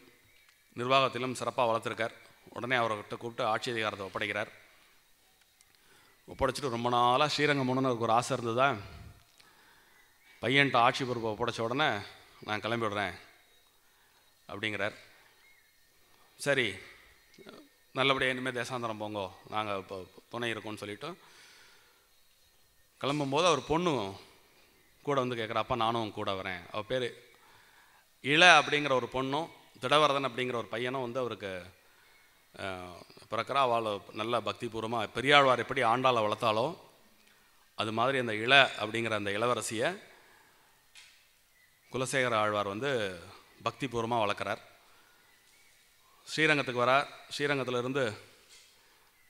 நிர்வாகத்திலும் சிறப்பாக வளர்த்துருக்கார் உடனே அவர்கிட்ட கூப்பிட்டு ஆட்சி அதிகாரத்தை ஒப்படைக்கிறார் ஒப்படைச்சிட்டு ரொம்ப நாளாக ஸ்ரீரங்கம் போகணுன்னு ஒரு ஆசை இருந்ததா பையன்ட்ட ஆட்சி பொறுப்பை ஒப்படைச்ச உடனே நான் கிளம்பி விடுறேன் அப்படிங்கிறார் சரி நல்லபடியாக இனிமேல் தேசாந்தரம் போங்கோ நாங்கள் இப்போ துணை இருக்கோம்னு சொல்லிவிட்டு கிளம்பும்போது அவர் பொண்ணு கூட வந்து கேட்குற அப்பா நானும் கூட வரேன் அவள் பேர் இள அப்படிங்கிற ஒரு பொண்ணும் திடவரதன் அப்படிங்கிற ஒரு பையனும் வந்து அவருக்கு பிறக்கிறா அவள் நல்ல பக்திபூர்வமாக பெரியாழ்வார் எப்படி ஆண்டாளை வளர்த்தாலோ அது மாதிரி அந்த இள அப்படிங்கிற அந்த இளவரசியை குலசேகர ஆழ்வார் வந்து பக்திபூர்வமாக வளர்க்குறார் ஸ்ரீரங்கத்துக்கு வரார் ஸ்ரீரங்கத்துலேருந்து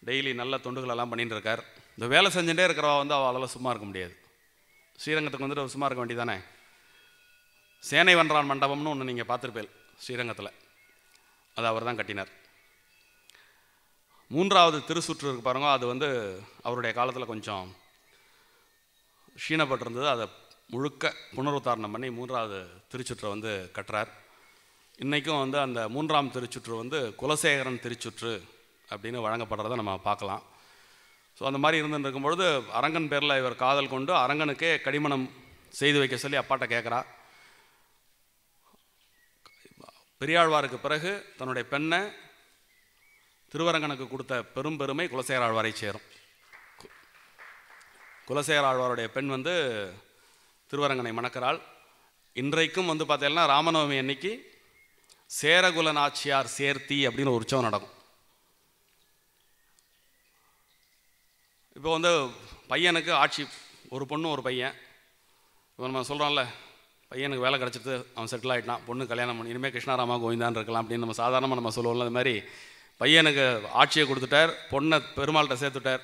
டெய்லி நல்ல தொண்டுகளெல்லாம் பண்ணிகிட்டு இருக்கார் இந்த வேலை செஞ்சுட்டே இருக்கிறவா வந்து அவளால் சும்மா இருக்க முடியாது ஸ்ரீரங்கத்துக்கு வந்துட்டு ஒரு சும்மா இருக்க வேண்டியதானே சேனை வன்றான் மண்டபம்னு ஒன்று நீங்கள் பார்த்துருப்பேல் ஸ்ரீரங்கத்தில் அது அவர் தான் கட்டினார் மூன்றாவது திருசுற்று இருக்கு பாருங்க அது வந்து அவருடைய காலத்தில் கொஞ்சம் ஷீனப்பட்டிருந்தது அதை முழுக்க புனருத்தாரணம் பண்ணி மூன்றாவது திருச்சுற்றை வந்து கட்டுறார் இன்றைக்கும் வந்து அந்த மூன்றாம் திருச்சுற்று வந்து குலசேகரன் திருச்சுற்று அப்படின்னு வழங்கப்படுறத நம்ம பார்க்கலாம் ஸோ அந்த மாதிரி இருந்துருக்கும் பொழுது அரங்கன் பேரில் இவர் காதல் கொண்டு அரங்கனுக்கே கடிமணம் செய்து வைக்க சொல்லி அப்பாட்ட கேட்குறா பெரியாழ்வாருக்கு பிறகு தன்னுடைய பெண்ணை திருவரங்கனுக்கு கொடுத்த பெரும் பெருமை குலசேகராழ்வாரை சேரும் குலசேகராழ்வாருடைய பெண் வந்து திருவரங்கனை மணக்கிறாள் இன்றைக்கும் வந்து பார்த்தீங்கன்னா ராமநவமி அன்னைக்கு சேரகுல நாச்சியார் சேர்த்தி அப்படின்னு ஒரு உற்சவம் நடக்கும் இப்போ வந்து பையனுக்கு ஆட்சி ஒரு பொண்ணு ஒரு பையன் இப்போ நம்ம சொல்கிறோம்ல பையனுக்கு வேலை கிடச்சிட்டு அவன் செட்டில் ஆகிட்டான் பொண்ணு கல்யாணம் பண்ணி இனிமேல் கிருஷ்ணாராமா கோவிந்தான் இருக்கலாம் அப்படின்னு நம்ம சாதாரணமாக நம்ம சொல்லுவோம்ல அது மாதிரி பையனுக்கு ஆட்சியை கொடுத்துட்டார் பொண்ணை பெருமாள்கிட்ட சேர்த்துட்டார்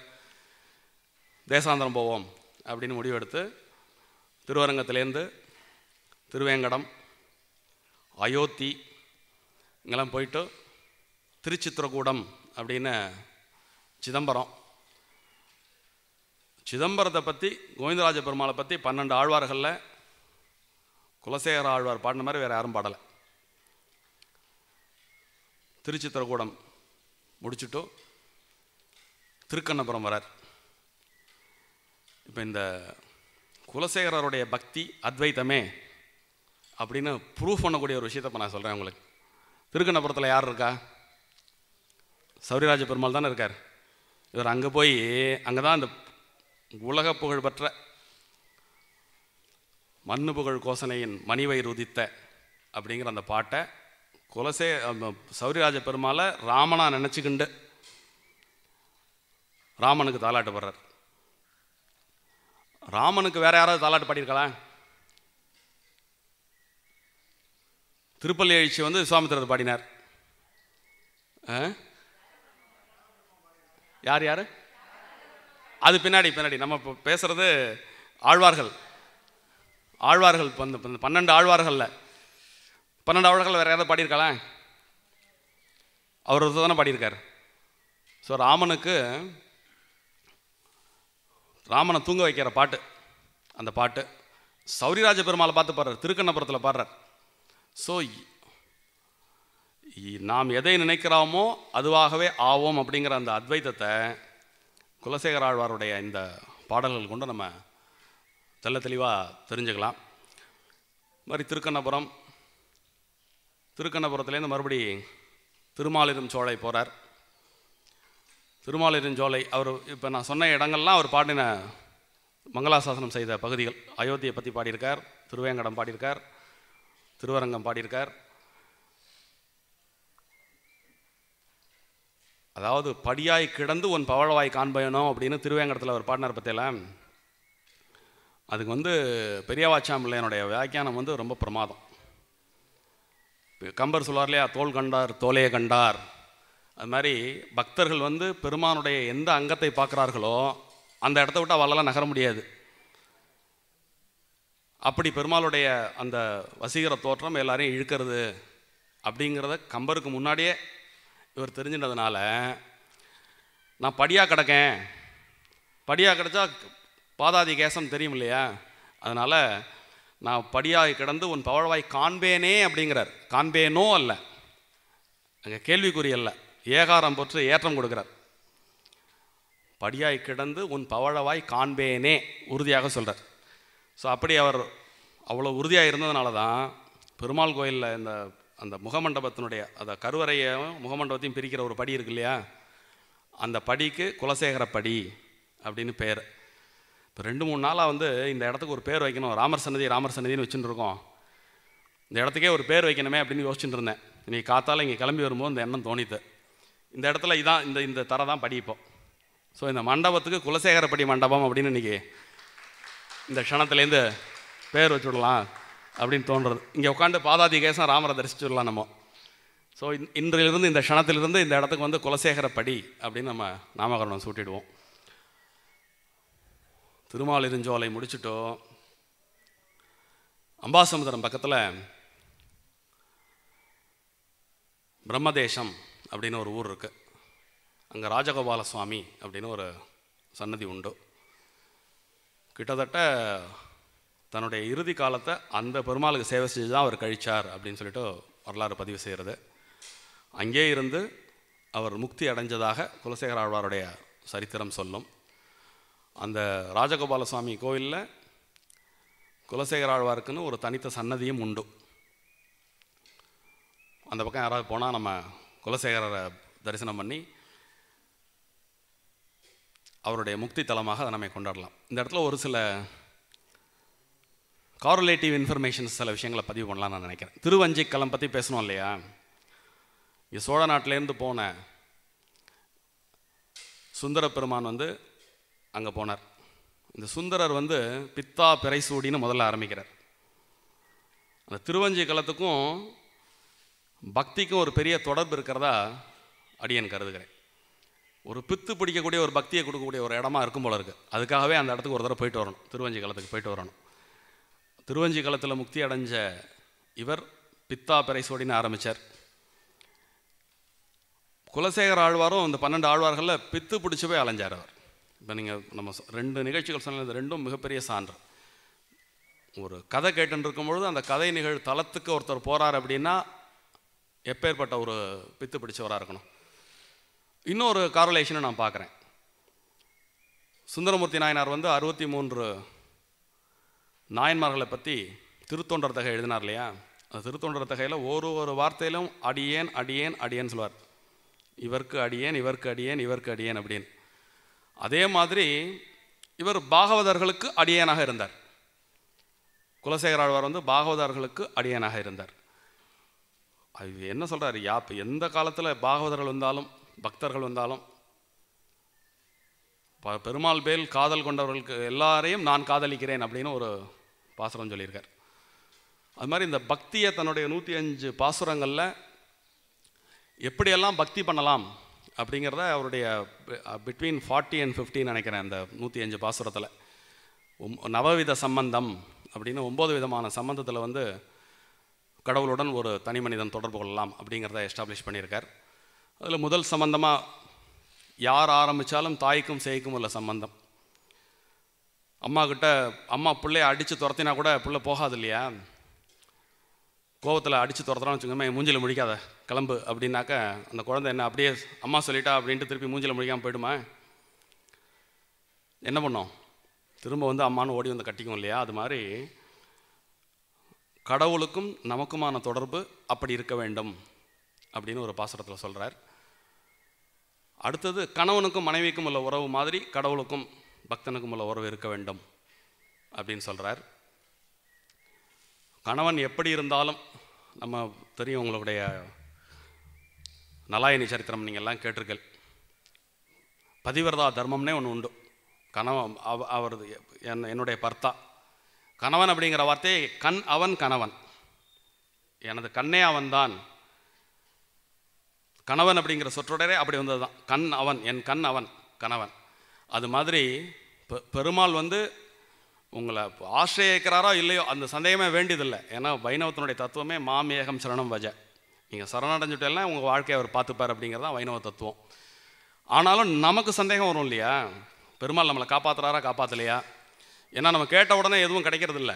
தேசாந்திரம் போவோம் அப்படின்னு முடிவெடுத்து திருவரங்கத்துலேருந்து திருவேங்கடம் அயோத்தி இங்கெல்லாம் போயிட்டு திருச்சித்திரக்கூடம் அப்படின்னு சிதம்பரம் சிதம்பரத்தை பற்றி கோவிந்தராஜ பெருமாளை பற்றி பன்னெண்டு ஆழ்வார்களில் குலசேகர ஆழ்வார் பாடின மாதிரி வேறு யாரும் பாடலை திருச்சித்திரக்கூடம் முடிச்சுட்டு திருக்கண்ணபுரம் வரார் இப்போ இந்த குலசேகரருடைய பக்தி அத்வைத்தமே அப்படின்னு ப்ரூஃப் பண்ணக்கூடிய ஒரு விஷயத்தை இப்போ நான் சொல்கிறேன் உங்களுக்கு திருக்கண்ணபுரத்தில் யார் இருக்கா சௌரியராஜ பெருமாள் தானே இருக்கார் இவர் அங்கே போய் அங்கே தான் அந்த உலக புகழ் பெற்ற மண்ணு புகழ் கோசனையின் மணிவயிறு உதித்த அப்படிங்கிற அந்த பாட்டை குலசே சௌரியராஜ பெருமாளை ராமனா நினச்சிக்கிண்டு ராமனுக்கு தாலாட்டு பாடுறார் ராமனுக்கு வேற யாராவது தாலாட்டு பாடியிருக்கலாம் திருப்பள்ளி எழுச்சி வந்து சுவாமித்திரர் பாடினார் யார் யார் அது பின்னாடி பின்னாடி நம்ம இப்போ பேசுகிறது ஆழ்வார்கள் ஆழ்வார்கள் வந்து பன்னெண்டு ஆழ்வார்களில் பன்னெண்டு ஆழ்வார்கள் வேறு யாராவது பாடியிருக்காளே அவர் தானே பாடியிருக்கார் ஸோ ராமனுக்கு ராமனை தூங்க வைக்கிற பாட்டு அந்த பாட்டு சௌரிராஜ பெருமாளை பார்த்து பாடுறார் திருக்கண்ணபுரத்தில் பாடுறார் ஸோ நாம் எதை நினைக்கிறோமோ அதுவாகவே ஆவோம் அப்படிங்கிற அந்த அத்வைத்தத்தை குலசேகர ஆழ்வாருடைய இந்த பாடல்கள் கொண்டு நம்ம தெல்ல தெளிவாக தெரிஞ்சுக்கலாம் மாதிரி திருக்கண்ணபுரம் திருக்கண்ணபுரத்துலேருந்து மறுபடி திருமாலிரும் சோலை போகிறார் திருமாலிரும் சோலை அவர் இப்போ நான் சொன்ன இடங்கள்லாம் அவர் பாடின மங்களாசாசனம் செய்த பகுதிகள் அயோத்தியை பற்றி பாடியிருக்கார் திருவேங்கடம் பாடியிருக்கார் திருவரங்கம் பாடியிருக்கார் அதாவது படியாய் கிடந்து உன் பவழவாய் காண்பயணும் அப்படின்னு திருவேங்கடத்தில் ஒரு பாட்டு பற்றியில அதுக்கு வந்து பெரியவாச்சாம் பிள்ளையனுடைய வியாக்கியானம் வந்து ரொம்ப பிரமாதம் கம்பர் சொல்லார் இல்லையா தோல் கண்டார் தோலையை கண்டார் அது மாதிரி பக்தர்கள் வந்து பெருமானுடைய எந்த அங்கத்தை பார்க்குறார்களோ அந்த இடத்த விட்டு அவளால் நகர முடியாது அப்படி பெருமாளுடைய அந்த வசீகர தோற்றம் எல்லாரையும் இழுக்கிறது அப்படிங்கிறத கம்பருக்கு முன்னாடியே இவர் தெரிஞ்சுட்டதுனால நான் படியாக கிடக்கேன் படியாக கிடச்சா பாதாதி கேசம் தெரியும் இல்லையா அதனால் நான் படியாக கிடந்து உன் பவழவாய் காண்பேனே அப்படிங்கிறார் காண்பேனோ அல்ல அங்கே கேள்விக்குறி அல்ல ஏகாரம் போற்று ஏற்றம் கொடுக்குறார் படியாய் கிடந்து உன் பவழவாய் காண்பேனே உறுதியாக சொல்கிறார் ஸோ அப்படி அவர் அவ்வளோ உறுதியாக இருந்ததுனால தான் பெருமாள் கோயிலில் இந்த அந்த முகமண்டபத்தினுடைய அந்த கருவறையும் முகமண்டபத்தையும் பிரிக்கிற ஒரு படி இருக்கு இல்லையா அந்த படிக்கு குலசேகர படி அப்படின்னு பேர் இப்போ ரெண்டு மூணு நாளாக வந்து இந்த இடத்துக்கு ஒரு பேர் வைக்கணும் ராமர் சன்னதி ராமர் சன்னதின்னு வச்சுட்டு இருக்கோம் இந்த இடத்துக்கே ஒரு பேர் வைக்கணுமே அப்படின்னு யோசிச்சுட்டு இருந்தேன் இன்றைக்கி காத்தால் இங்கே கிளம்பி வரும்போது இந்த எண்ணம் தோணித்து இந்த இடத்துல இதான் இந்த இந்த தர தான் படிப்போம் ஸோ இந்த மண்டபத்துக்கு குலசேகரப்படி மண்டபம் அப்படின்னு இன்றைக்கி இந்த க்ஷணத்துலேருந்து பேர் வச்சுடலாம் அப்படின்னு தோன்றுறது இங்கே உட்காந்து பாதாதி கேசம் ராமரை தரிசிச்சுடலாம் நம்ம ஸோ இன்றிலிருந்து இந்த க்ஷணத்திலிருந்து இந்த இடத்துக்கு வந்து குலசேகர படி அப்படின்னு நம்ம நாமகரணம் சூட்டிடுவோம் திருமாலிருஞ்சோலை முடிச்சுட்டோம் அம்பாசமுதரம் பக்கத்தில் பிரம்மதேசம் அப்படின்னு ஒரு ஊர் இருக்குது அங்கே ராஜகோபால சுவாமி அப்படின்னு ஒரு சன்னதி உண்டு கிட்டத்தட்ட தன்னுடைய இறுதி காலத்தை அந்த பெருமாளுக்கு சேவை செஞ்சு தான் அவர் கழித்தார் அப்படின்னு சொல்லிட்டு வரலாறு பதிவு செய்கிறது அங்கே இருந்து அவர் முக்தி அடைஞ்சதாக குலசேகர ஆழ்வாருடைய சரித்திரம் சொல்லும் அந்த ராஜகோபால சுவாமி கோவிலில் குலசேகர ஆழ்வாருக்குன்னு ஒரு தனித்த சன்னதியும் உண்டு அந்த பக்கம் யாராவது போனால் நம்ம குலசேகரரை தரிசனம் பண்ணி அவருடைய முக்தி தலமாக அதை நம்ம கொண்டாடலாம் இந்த இடத்துல ஒரு சில காரலேட்டிவ் இன்ஃபர்மேஷன்ஸ் சில விஷயங்களை பதிவு பண்ணலாம் நான் நினைக்கிறேன் களம் பற்றி பேசணும் இல்லையா இங்கே சோழ நாட்டிலேருந்து போன சுந்தர பெருமான் வந்து அங்கே போனார் இந்த சுந்தரர் வந்து பித்தா பிறைசூடின்னு முதல்ல ஆரம்பிக்கிறார் அந்த களத்துக்கும் பக்திக்கும் ஒரு பெரிய தொடர்பு இருக்கிறதா அடியன் கருதுகிறேன் ஒரு பித்து பிடிக்கக்கூடிய ஒரு பக்தியை கொடுக்கக்கூடிய ஒரு இடமா இருக்கும் போல இருக்குது அதுக்காகவே அந்த இடத்துக்கு ஒரு தடவை போயிட்டு வரணும் திருவஞ்சிக்களத்துக்கு போயிட்டு வரணும் திருவஞ்சி காலத்தில் முக்தி அடைஞ்ச இவர் பித்தா பிரைசோடின்னு ஆரம்பித்தார் குலசேகர ஆழ்வாரும் அந்த பன்னெண்டு ஆழ்வார்களில் பித்து பிடிச்சி போய் அலைஞ்சார் அவர் இப்போ நீங்கள் நம்ம ரெண்டு நிகழ்ச்சிகள் சொன்னது ரெண்டும் மிகப்பெரிய சான்று ஒரு கதை கேட்டுன்னு இருக்கும்பொழுது அந்த கதை நிகழ் தளத்துக்கு ஒருத்தர் போகிறார் அப்படின்னா எப்பேற்பட்ட ஒரு பித்து பிடிச்சவராக இருக்கணும் இன்னொரு காரலேஷனை நான் பார்க்குறேன் சுந்தரமூர்த்தி நாயனார் வந்து அறுபத்தி மூன்று நாயன்மார்களை பற்றி திருத்தொண்டர் தகை எழுதினார் இல்லையா அந்த திருத்தொண்டர் தகையில் ஒரு ஒரு வார்த்தையிலும் அடியேன் அடியேன் அடியேன்னு சொல்வார் இவருக்கு அடியேன் இவருக்கு அடியேன் இவருக்கு அடியேன் அப்படின்னு அதே மாதிரி இவர் பாகவதர்களுக்கு அடியேனாக இருந்தார் குலசேகர ஆழ்வார் வந்து பாகவதர்களுக்கு அடியேனாக இருந்தார் அது என்ன சொல்கிறார் யாப் எந்த காலத்தில் பாகவதர்கள் வந்தாலும் பக்தர்கள் வந்தாலும் ப பெருமாள் பேல் காதல் கொண்டவர்களுக்கு எல்லாரையும் நான் காதலிக்கிறேன் அப்படின்னு ஒரு பாசுரம் சொல்லியிருக்கார் அது மாதிரி இந்த பக்தியை தன்னுடைய நூற்றி அஞ்சு பாசுரங்களில் எப்படியெல்லாம் பக்தி பண்ணலாம் அப்படிங்கிறத அவருடைய பிட்வீன் ஃபார்ட்டி அண்ட் ஃபிஃப்டின்னு நினைக்கிறேன் அந்த நூற்றி அஞ்சு பாசுரத்தில் நவவித சம்பந்தம் அப்படின்னு ஒம்பது விதமான சம்பந்தத்தில் வந்து கடவுளுடன் ஒரு தனி மனிதன் தொடர்பு கொள்ளலாம் அப்படிங்கிறத எஸ்டாப்ளிஷ் பண்ணியிருக்கார் அதில் முதல் சம்பந்தமாக யார் ஆரம்பித்தாலும் தாய்க்கும் சேய்க்கும் உள்ள சம்பந்தம் அம்மா கிட்ட அம்மா பிள்ளைய அடித்து துரத்தினா கூட பிள்ளை போகாது இல்லையா கோவத்தில் அடித்து துரத்துறான்னு வச்சுக்கோமே மூஞ்சில் முடிக்காத கிளம்பு அப்படின்னாக்க அந்த குழந்தை என்ன அப்படியே அம்மா சொல்லிட்டா அப்படின்ட்டு திருப்பி மூஞ்சில் முடிக்காமல் போயிடுமா என்ன பண்ணோம் திரும்ப வந்து அம்மானு ஓடி வந்து கட்டிக்கும் இல்லையா அது மாதிரி கடவுளுக்கும் நமக்குமான தொடர்பு அப்படி இருக்க வேண்டும் அப்படின்னு ஒரு பாசுரத்தில் சொல்கிறார் அடுத்தது கணவனுக்கும் மனைவிக்கும் உள்ள உறவு மாதிரி கடவுளுக்கும் பக்தனுக்கும் உள்ள உறவு இருக்க வேண்டும் அப்படின்னு சொல்கிறார் கணவன் எப்படி இருந்தாலும் நம்ம தெரியும் உங்களுடைய நலாயணி சரித்திரம் நீங்கள் எல்லாம் கேட்டிருக்கல் பதிவிரதா தர்மம்னே ஒன்று உண்டு கணவன் அவ அவரது என் என்னுடைய பர்த்தா கணவன் அப்படிங்கிற வார்த்தையை கண் அவன் கணவன் எனது கண்ணே அவன்தான் கணவன் அப்படிங்கிற சொற்றொடரே அப்படி வந்தது தான் கண் அவன் என் கண் அவன் கணவன் அது மாதிரி பெ பெருமாள் வந்து உங்களை ஆசிரியக்கிறாரோ இல்லையோ அந்த சந்தேகமே வேண்டியதில்லை ஏன்னா வைணவத்தினுடைய தத்துவமே மாமேகம் சரணம் வஜ நீங்கள் சரணடைஞ்சுட்டெல்லாம் உங்கள் வாழ்க்கையை அவர் பார்த்துப்பார் அப்படிங்கிறது தான் வைணவ தத்துவம் ஆனாலும் நமக்கு சந்தேகம் வரும் இல்லையா பெருமாள் நம்மளை காப்பாற்றுறாரா காப்பாற்றலையா ஏன்னா நம்ம கேட்ட உடனே எதுவும் கிடைக்கிறதில்ல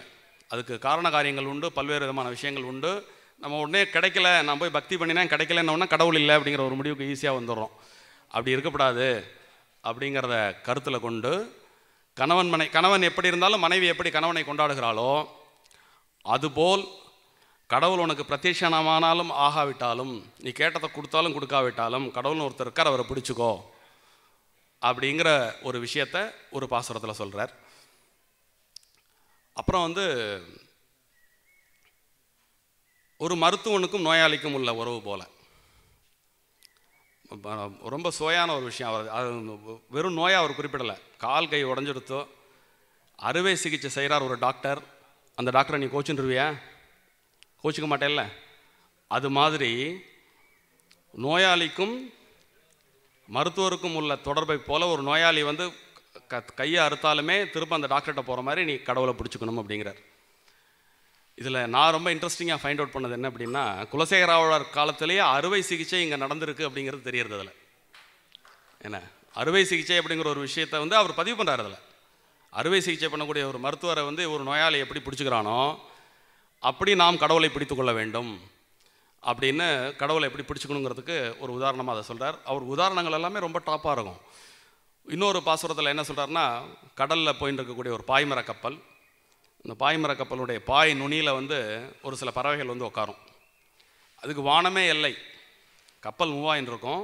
அதுக்கு காரண காரியங்கள் உண்டு பல்வேறு விதமான விஷயங்கள் உண்டு நம்ம உடனே கிடைக்கல நான் போய் பக்தி பண்ணினேன் கிடைக்கலன்னொன்னா கடவுள் இல்லை அப்படிங்கிற ஒரு முடிவுக்கு ஈஸியாக வந்துடுறோம் அப்படி இருக்கக்கூடாது அப்படிங்கிறத கருத்தில் கொண்டு கணவன் மனை கணவன் எப்படி இருந்தாலும் மனைவி எப்படி கணவனை கொண்டாடுகிறாளோ அதுபோல் கடவுள் உனக்கு பிரத்யட்சணமானாலும் ஆகாவிட்டாலும் நீ கேட்டதை கொடுத்தாலும் கொடுக்காவிட்டாலும் கடவுள் ஒருத்தர் இருக்கார் அவரை பிடிச்சிக்கோ அப்படிங்கிற ஒரு விஷயத்தை ஒரு பாசுரத்தில் சொல்கிறார் அப்புறம் வந்து ஒரு மருத்துவனுக்கும் நோயாளிக்கும் உள்ள உறவு போல் ரொம்ப சுவையான ஒரு விஷயம் அவர் அது வெறும் நோயாக அவர் குறிப்பிடலை கால் கை உடஞ்சிருத்தோ அறுவை சிகிச்சை செய்கிறார் ஒரு டாக்டர் அந்த டாக்டரை நீ கோச்சுருவியா கோச்சிக்க மாட்டேல்ல அது மாதிரி நோயாளிக்கும் மருத்துவருக்கும் உள்ள தொடர்பை போல் ஒரு நோயாளி வந்து க கையை அறுத்தாலுமே திரும்ப அந்த டாக்டர்கிட்ட போகிற மாதிரி நீ கடவுளை பிடிச்சிக்கணும் அப்படிங்கிறார் இதில் நான் ரொம்ப இன்ட்ரெஸ்டிங்காக ஃபைண்ட் அவுட் பண்ணது என்ன அப்படின்னா குலசேகராவளர் காலத்திலேயே அறுவை சிகிச்சை இங்கே நடந்திருக்கு அப்படிங்கிறது தெரியறது அதில் என்ன அறுவை சிகிச்சை அப்படிங்கிற ஒரு விஷயத்த வந்து அவர் பதிவு பண்ணுறாரு அதில் அறுவை சிகிச்சை பண்ணக்கூடிய ஒரு மருத்துவரை வந்து ஒரு நோயாளி எப்படி பிடிச்சிக்கிறானோ அப்படி நாம் கடவுளை பிடித்து கொள்ள வேண்டும் அப்படின்னு கடவுளை எப்படி பிடிச்சிக்கணுங்கிறதுக்கு ஒரு உதாரணமாக அதை சொல்கிறார் அவர் உதாரணங்கள் எல்லாமே ரொம்ப டாப்பாக இருக்கும் இன்னொரு பாசுரத்தில் என்ன சொல்கிறாருன்னா கடலில் போயின்னு இருக்கக்கூடிய ஒரு பாய்மர கப்பல் இந்த பாய்மர கப்பலுடைய பாய் நுனியில் வந்து ஒரு சில பறவைகள் வந்து உட்காரும் அதுக்கு வானமே இல்லை கப்பல் மூவாயின் இருக்கும்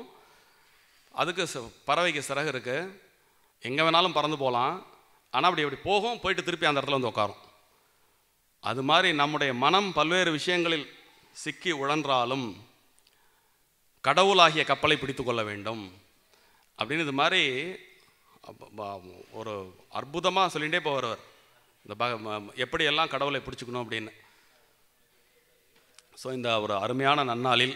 அதுக்கு பறவைக்கு சிறகு இருக்குது எங்கே வேணாலும் பறந்து போகலாம் ஆனால் அப்படி அப்படி போகும் போயிட்டு திருப்பி அந்த இடத்துல வந்து உட்காரும் அது மாதிரி நம்முடைய மனம் பல்வேறு விஷயங்களில் சிக்கி உழன்றாலும் கடவுளாகிய கப்பலை பிடித்து கொள்ள வேண்டும் அப்படின்னு இது மாதிரி ஒரு அற்புதமாக சொல்லிகிட்டே போகிறவர் இந்த பக எப்படி எல்லாம் கடவுளை பிடிச்சிக்கணும் அப்படின்னு ஸோ இந்த ஒரு அருமையான நன்னாளில்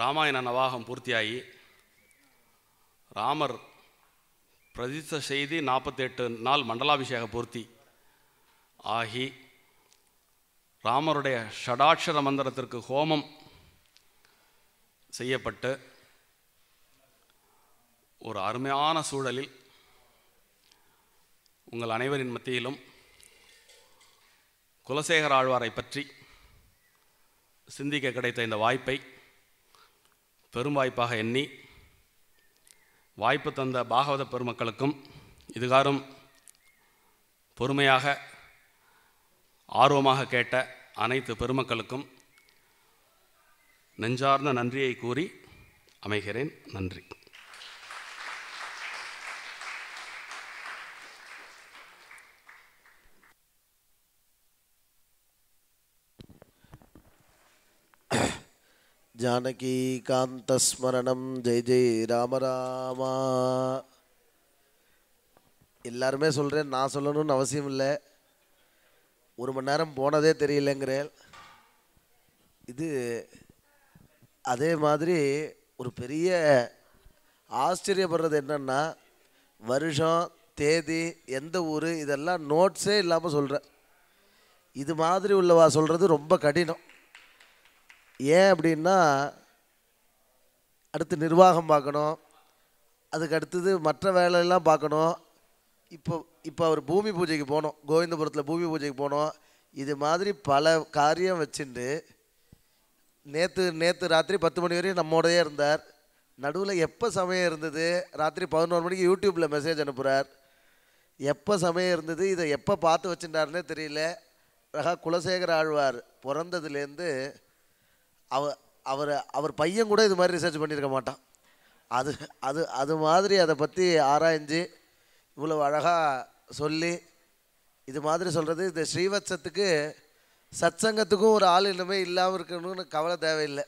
ராமாயண நவாகம் பூர்த்தியாகி ராமர் பிரதித்த செய்தி நாற்பத்தெட்டு நாள் மண்டலாபிஷேக பூர்த்தி ஆகி ராமருடைய ஷடாட்சர மந்திரத்திற்கு ஹோமம் செய்யப்பட்டு ஒரு அருமையான சூழலில் உங்கள் அனைவரின் மத்தியிலும் குலசேகர ஆழ்வாரை பற்றி சிந்திக்க கிடைத்த இந்த வாய்ப்பை பெரும் வாய்ப்பாக எண்ணி வாய்ப்பு தந்த பாகவத பெருமக்களுக்கும் இதுகாரும் பொறுமையாக ஆர்வமாக கேட்ட அனைத்து பெருமக்களுக்கும் நெஞ்சார்ந்த நன்றியை கூறி அமைகிறேன் நன்றி ஜானகிகாந்தஸ்மரணம் ஜெய் ஜெய் ராமராமா எல்லாருமே சொல்கிறேன் நான் சொல்லணும்னு அவசியம் இல்லை ஒரு மணி நேரம் போனதே தெரியலங்கிற இது அதே மாதிரி ஒரு பெரிய ஆச்சரியப்படுறது என்னென்னா வருஷம் தேதி எந்த ஊர் இதெல்லாம் நோட்ஸே இல்லாமல் சொல்கிறேன் இது மாதிரி உள்ளவா சொல்கிறது ரொம்ப கடினம் ஏன் அப்படின்னா அடுத்து நிர்வாகம் பார்க்கணும் அதுக்கு அடுத்தது மற்ற வேலையெல்லாம் பார்க்கணும் இப்போ இப்போ அவர் பூமி பூஜைக்கு போனோம் கோவிந்தபுரத்தில் பூமி பூஜைக்கு போனோம் இது மாதிரி பல காரியம் வச்சுட்டு நேற்று நேற்று ராத்திரி பத்து மணி வரையும் நம்மோடையே இருந்தார் நடுவில் எப்போ சமயம் இருந்தது ராத்திரி பதினோரு மணிக்கு யூடியூப்பில் மெசேஜ் அனுப்புகிறார் எப்போ சமயம் இருந்தது இதை எப்போ பார்த்து வச்சுட்டாருன்னே தெரியல ரகா குலசேகர ஆழ்வார் பிறந்ததுலேருந்து அவ அவர் அவர் பையன் கூட இது மாதிரி ரிசர்ச் பண்ணியிருக்க மாட்டான் அது அது அது மாதிரி அதை பற்றி ஆராய்ஞ்சு இவ்வளோ அழகாக சொல்லி இது மாதிரி சொல்கிறது இந்த ஸ்ரீவத்சத்துக்கு சத்சங்கத்துக்கும் ஒரு ஆள் இன்னுமே இல்லாமல் இருக்கணும்னு கவலை தேவையில்லை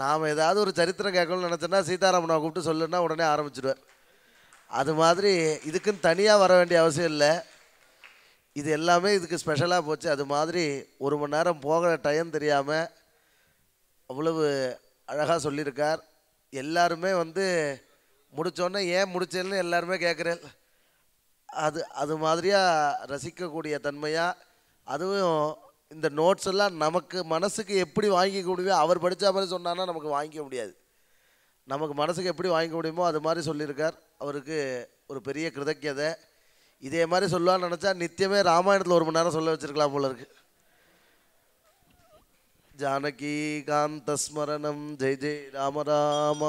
நாம் ஏதாவது ஒரு சரித்திரம் கேட்கணும்னு நினச்சோன்னா சீதாராமனை கூப்பிட்டு சொல்லுன்னா உடனே ஆரம்பிச்சிடுவார் அது மாதிரி இதுக்குன்னு தனியாக வர வேண்டிய அவசியம் இல்லை இது எல்லாமே இதுக்கு ஸ்பெஷலாக போச்சு அது மாதிரி ஒரு மணி நேரம் போகிற டைம் தெரியாமல் அவ்வளவு அழகாக சொல்லியிருக்கார் எல்லாருமே வந்து முடித்தோன்னே ஏன் முடிச்சேன்னு எல்லாருமே கேட்குறேன் அது அது மாதிரியாக ரசிக்கக்கூடிய தன்மையாக அதுவும் இந்த நோட்ஸ் எல்லாம் நமக்கு மனசுக்கு எப்படி வாங்கிக்க முடியுமோ அவர் படித்த மாதிரி சொன்னான்னா நமக்கு வாங்கிக்க முடியாது நமக்கு மனசுக்கு எப்படி வாங்கிக்க முடியுமோ அது மாதிரி சொல்லியிருக்கார் அவருக்கு ஒரு பெரிய கிருதக்கியதை இதே மாதிரி சொல்லுவான்னு நினச்சா நித்தியமே ராமாயணத்தில் ஒரு மணி நேரம் சொல்ல வச்சுருக்கலாம் போல இருக்குது జానకీకాంతస్మరణం జయ జయ రామ రామ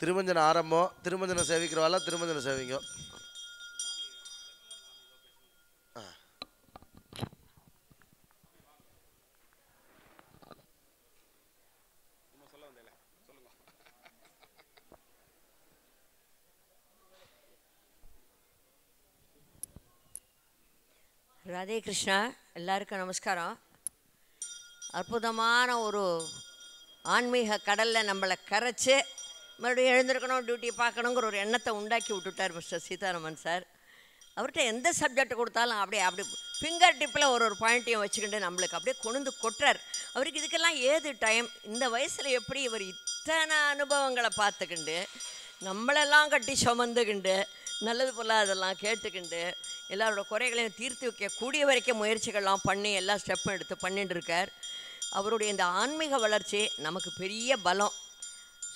திருமஞ்சன ஆரம்பம் திருமஞ்சன சேவிக்கிற திருமஞ்சன சேவிங்க ராதே கிருஷ்ணா எல்லாருக்கும் நமஸ்காரம் அற்புதமான ஒரு ஆன்மீக கடலில் நம்மளை கரைச்சி மறுபடியும் எழுந்திருக்கணும் டியூட்டியை பார்க்கணுங்கிற ஒரு எண்ணத்தை உண்டாக்கி விட்டுட்டார் மிஸ்டர் சீதாராமன் சார் அவர்கிட்ட எந்த சப்ஜெக்ட் கொடுத்தாலும் அப்படியே அப்படி ஃபிங்கர் டிப்பில் ஒரு ஒரு பாயிண்ட்டையும் வச்சுக்கிட்டு நம்மளுக்கு அப்படியே கொண்டு கொட்டுறார் அவருக்கு இதுக்கெல்லாம் ஏது டைம் இந்த வயசில் எப்படி இவர் இத்தனை அனுபவங்களை பார்த்துக்கிண்டு நம்மளெல்லாம் கட்டி சுமந்துக்கிண்டு நல்லது அதெல்லாம் கேட்டுக்கிண்டு எல்லாரோட குறைகளையும் தீர்த்து வைக்க கூடிய வரைக்கும் முயற்சிகள்லாம் பண்ணி எல்லா ஸ்டெப்பும் எடுத்து பண்ணிட்டு இருக்கார் அவருடைய இந்த ஆன்மீக வளர்ச்சி நமக்கு பெரிய பலம்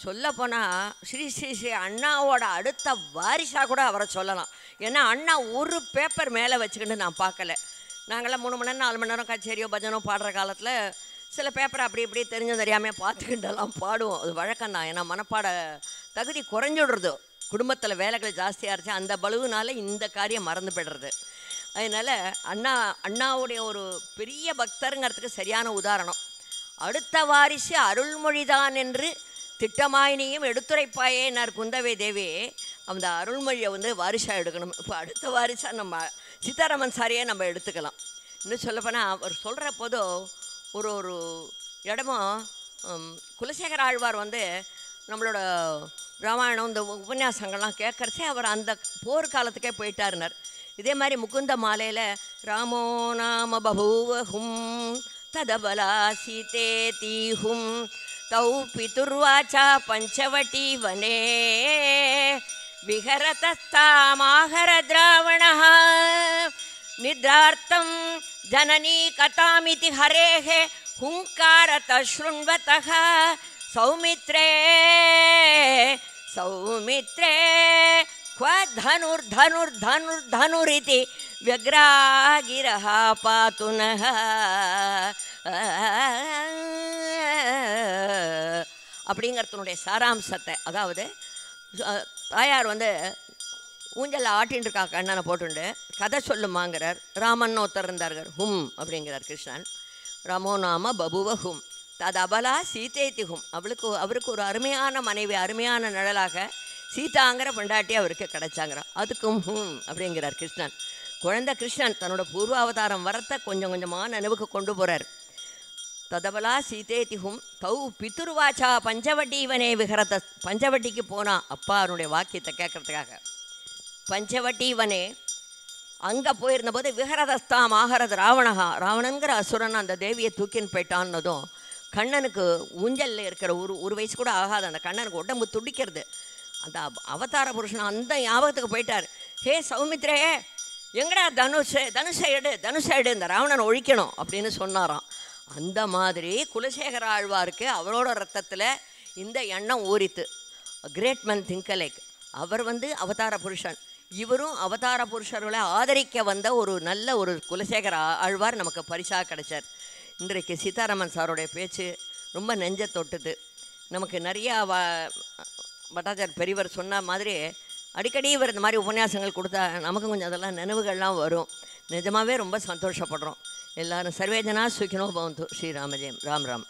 சொல்லப்போனால் ஸ்ரீ ஸ்ரீ ஸ்ரீ அண்ணாவோட அடுத்த வாரிசாக கூட அவரை சொல்லலாம் ஏன்னா அண்ணா ஒரு பேப்பர் மேலே வச்சுக்கிட்டு நான் பார்க்கல நாங்கள்லாம் மூணு மணி நேரம் நாலு மணி நேரம் கச்சேரியோ பஜனோ பாடுற காலத்தில் சில பேப்பரை அப்படி இப்படி தெரிஞ்சும் தெரியாமல் பார்த்துக்கிட்டெல்லாம் பாடுவோம் அது வழக்கம் தான் ஏன்னா மனப்பாட தகுதி விடுறதோ குடும்பத்தில் வேலைகள் ஜாஸ்தியாக இருந்துச்சு அந்த பலுவினால இந்த காரியம் மறந்து போய்டுறது அதனால் அண்ணா அண்ணாவுடைய ஒரு பெரிய பக்தருங்கிறதுக்கு சரியான உதாரணம் அடுத்த வாரிசு அருள்மொழிதான் என்று திட்டமாயினியும் எடுத்துரைப்பாயே நான் குந்தவை தேவி அந்த அருள்மொழியை வந்து வாரிசாக எடுக்கணும் இப்போ அடுத்த வாரிசாக நம்ம சீதாராமன் சாரியே நம்ம எடுத்துக்கலாம் இன்னும் சொல்லப்போனால் அவர் சொல்கிற போதோ ஒரு ஒரு இடமும் குலசேகர ஆழ்வார் வந்து நம்மளோட ராமாயணம் இந்த உபன்யாசங்கள்லாம் கேட்குறச்சே அவர் அந்த போர் காலத்துக்கே இதே மாதிரி முகுந்த மாலையில் ராமோ நாம பபூவஹும் ததபலா தீஹும் தௌ பிதுர்வாச்சா பஞ்சவட்டி வனே விஹரதஸ்தாமாகர திராவண நிதிரார்த்தம் ஜனனீ கதாமிதி ஹரேஹ ஹுங்காரத சௌமித்ரே சௌமித்ரே क्वधनुर्धनुर्धनुर्धनुरिति व्यग्रागिरः पातु नः அப்படிங்கிறதுனுடைய சாராம்சத்தை அதாவது தாயார் வந்து ஊஞ்சலில் ஆட்டின்னு இருக்கா கண்ணனை போட்டுண்டு கதை சொல்லுமாங்கிறார் ராமன் ஒருத்தர் இருந்தார்கள் ஹும் அப்படிங்கிறார் கிருஷ்ணன் ரமோ நாம பபுவ ஹும் தது அபலா சீத்தை திகும் அவளுக்கு அவருக்கு ஒரு அருமையான மனைவி அருமையான நிழலாக சீதாங்கிற பொண்டாட்டி அவருக்கு கிடைச்சாங்கிறார் அதுக்கும் ஹூம் அப்படிங்கிறார் கிருஷ்ணன் குழந்தை கிருஷ்ணன் தன்னோட பூர்வாவதாரம் வரத்த கொஞ்சம் கொஞ்சமாக நினைவுக்கு கொண்டு போகிறார் ததபலா சீதே திகும் தௌ பித்துருவாச்சா பஞ்சவட்டீவனே விகரத பஞ்சவட்டிக்கு போனால் அப்பா அவனுடைய வாக்கியத்தை கேட்கறதுக்காக பஞ்சவட்டீவனே அங்கே போயிருந்தபோது விகரதஸ்தாம் ஆகிறது ராவணகா ராவணங்கிற அசுரன் அந்த தேவியை தூக்கின்னு போயிட்டான்னதும் கண்ணனுக்கு ஊஞ்சலில் இருக்கிற ஒரு ஒரு வயசு கூட ஆகாது அந்த கண்ணனுக்கு உடம்பு துடிக்கிறது அந்த அவதார புருஷன் அந்த ஞாபகத்துக்கு போயிட்டார் ஹே சௌமித்ரே எங்கடா தனுஷ தனுஷை எடு தனுஷை எடு இந்த ராவணன் ஒழிக்கணும் அப்படின்னு சொன்னாராம் அந்த மாதிரி குலசேகர ஆழ்வாருக்கு அவரோட ரத்தத்தில் இந்த எண்ணம் ஊரித்து கிரேட் மேன் திங்கலேக் அவர் வந்து அவதார புருஷன் இவரும் அவதார புருஷர்களை ஆதரிக்க வந்த ஒரு நல்ல ஒரு குலசேகர ஆழ்வார் நமக்கு பரிசாக கிடைச்சார் இன்றைக்கு சீதாராமன் சாருடைய பேச்சு ரொம்ப நெஞ்ச தொட்டுது நமக்கு நிறையா வ பட்டாச்சார் பெரியவர் சொன்ன மாதிரி அடிக்கடி இவர் இந்த மாதிரி உபன்யாசங்கள் கொடுத்தா நமக்கு கொஞ்சம் அதெல்லாம் நினைவுகள்லாம் வரும் நிஜமாகவே ரொம்ப சந்தோஷப்படுறோம் எல்லோரும் சர்வேஜனா சுக்கினோ பவந்து ஸ்ரீராமஜெயம் ராம் ராம்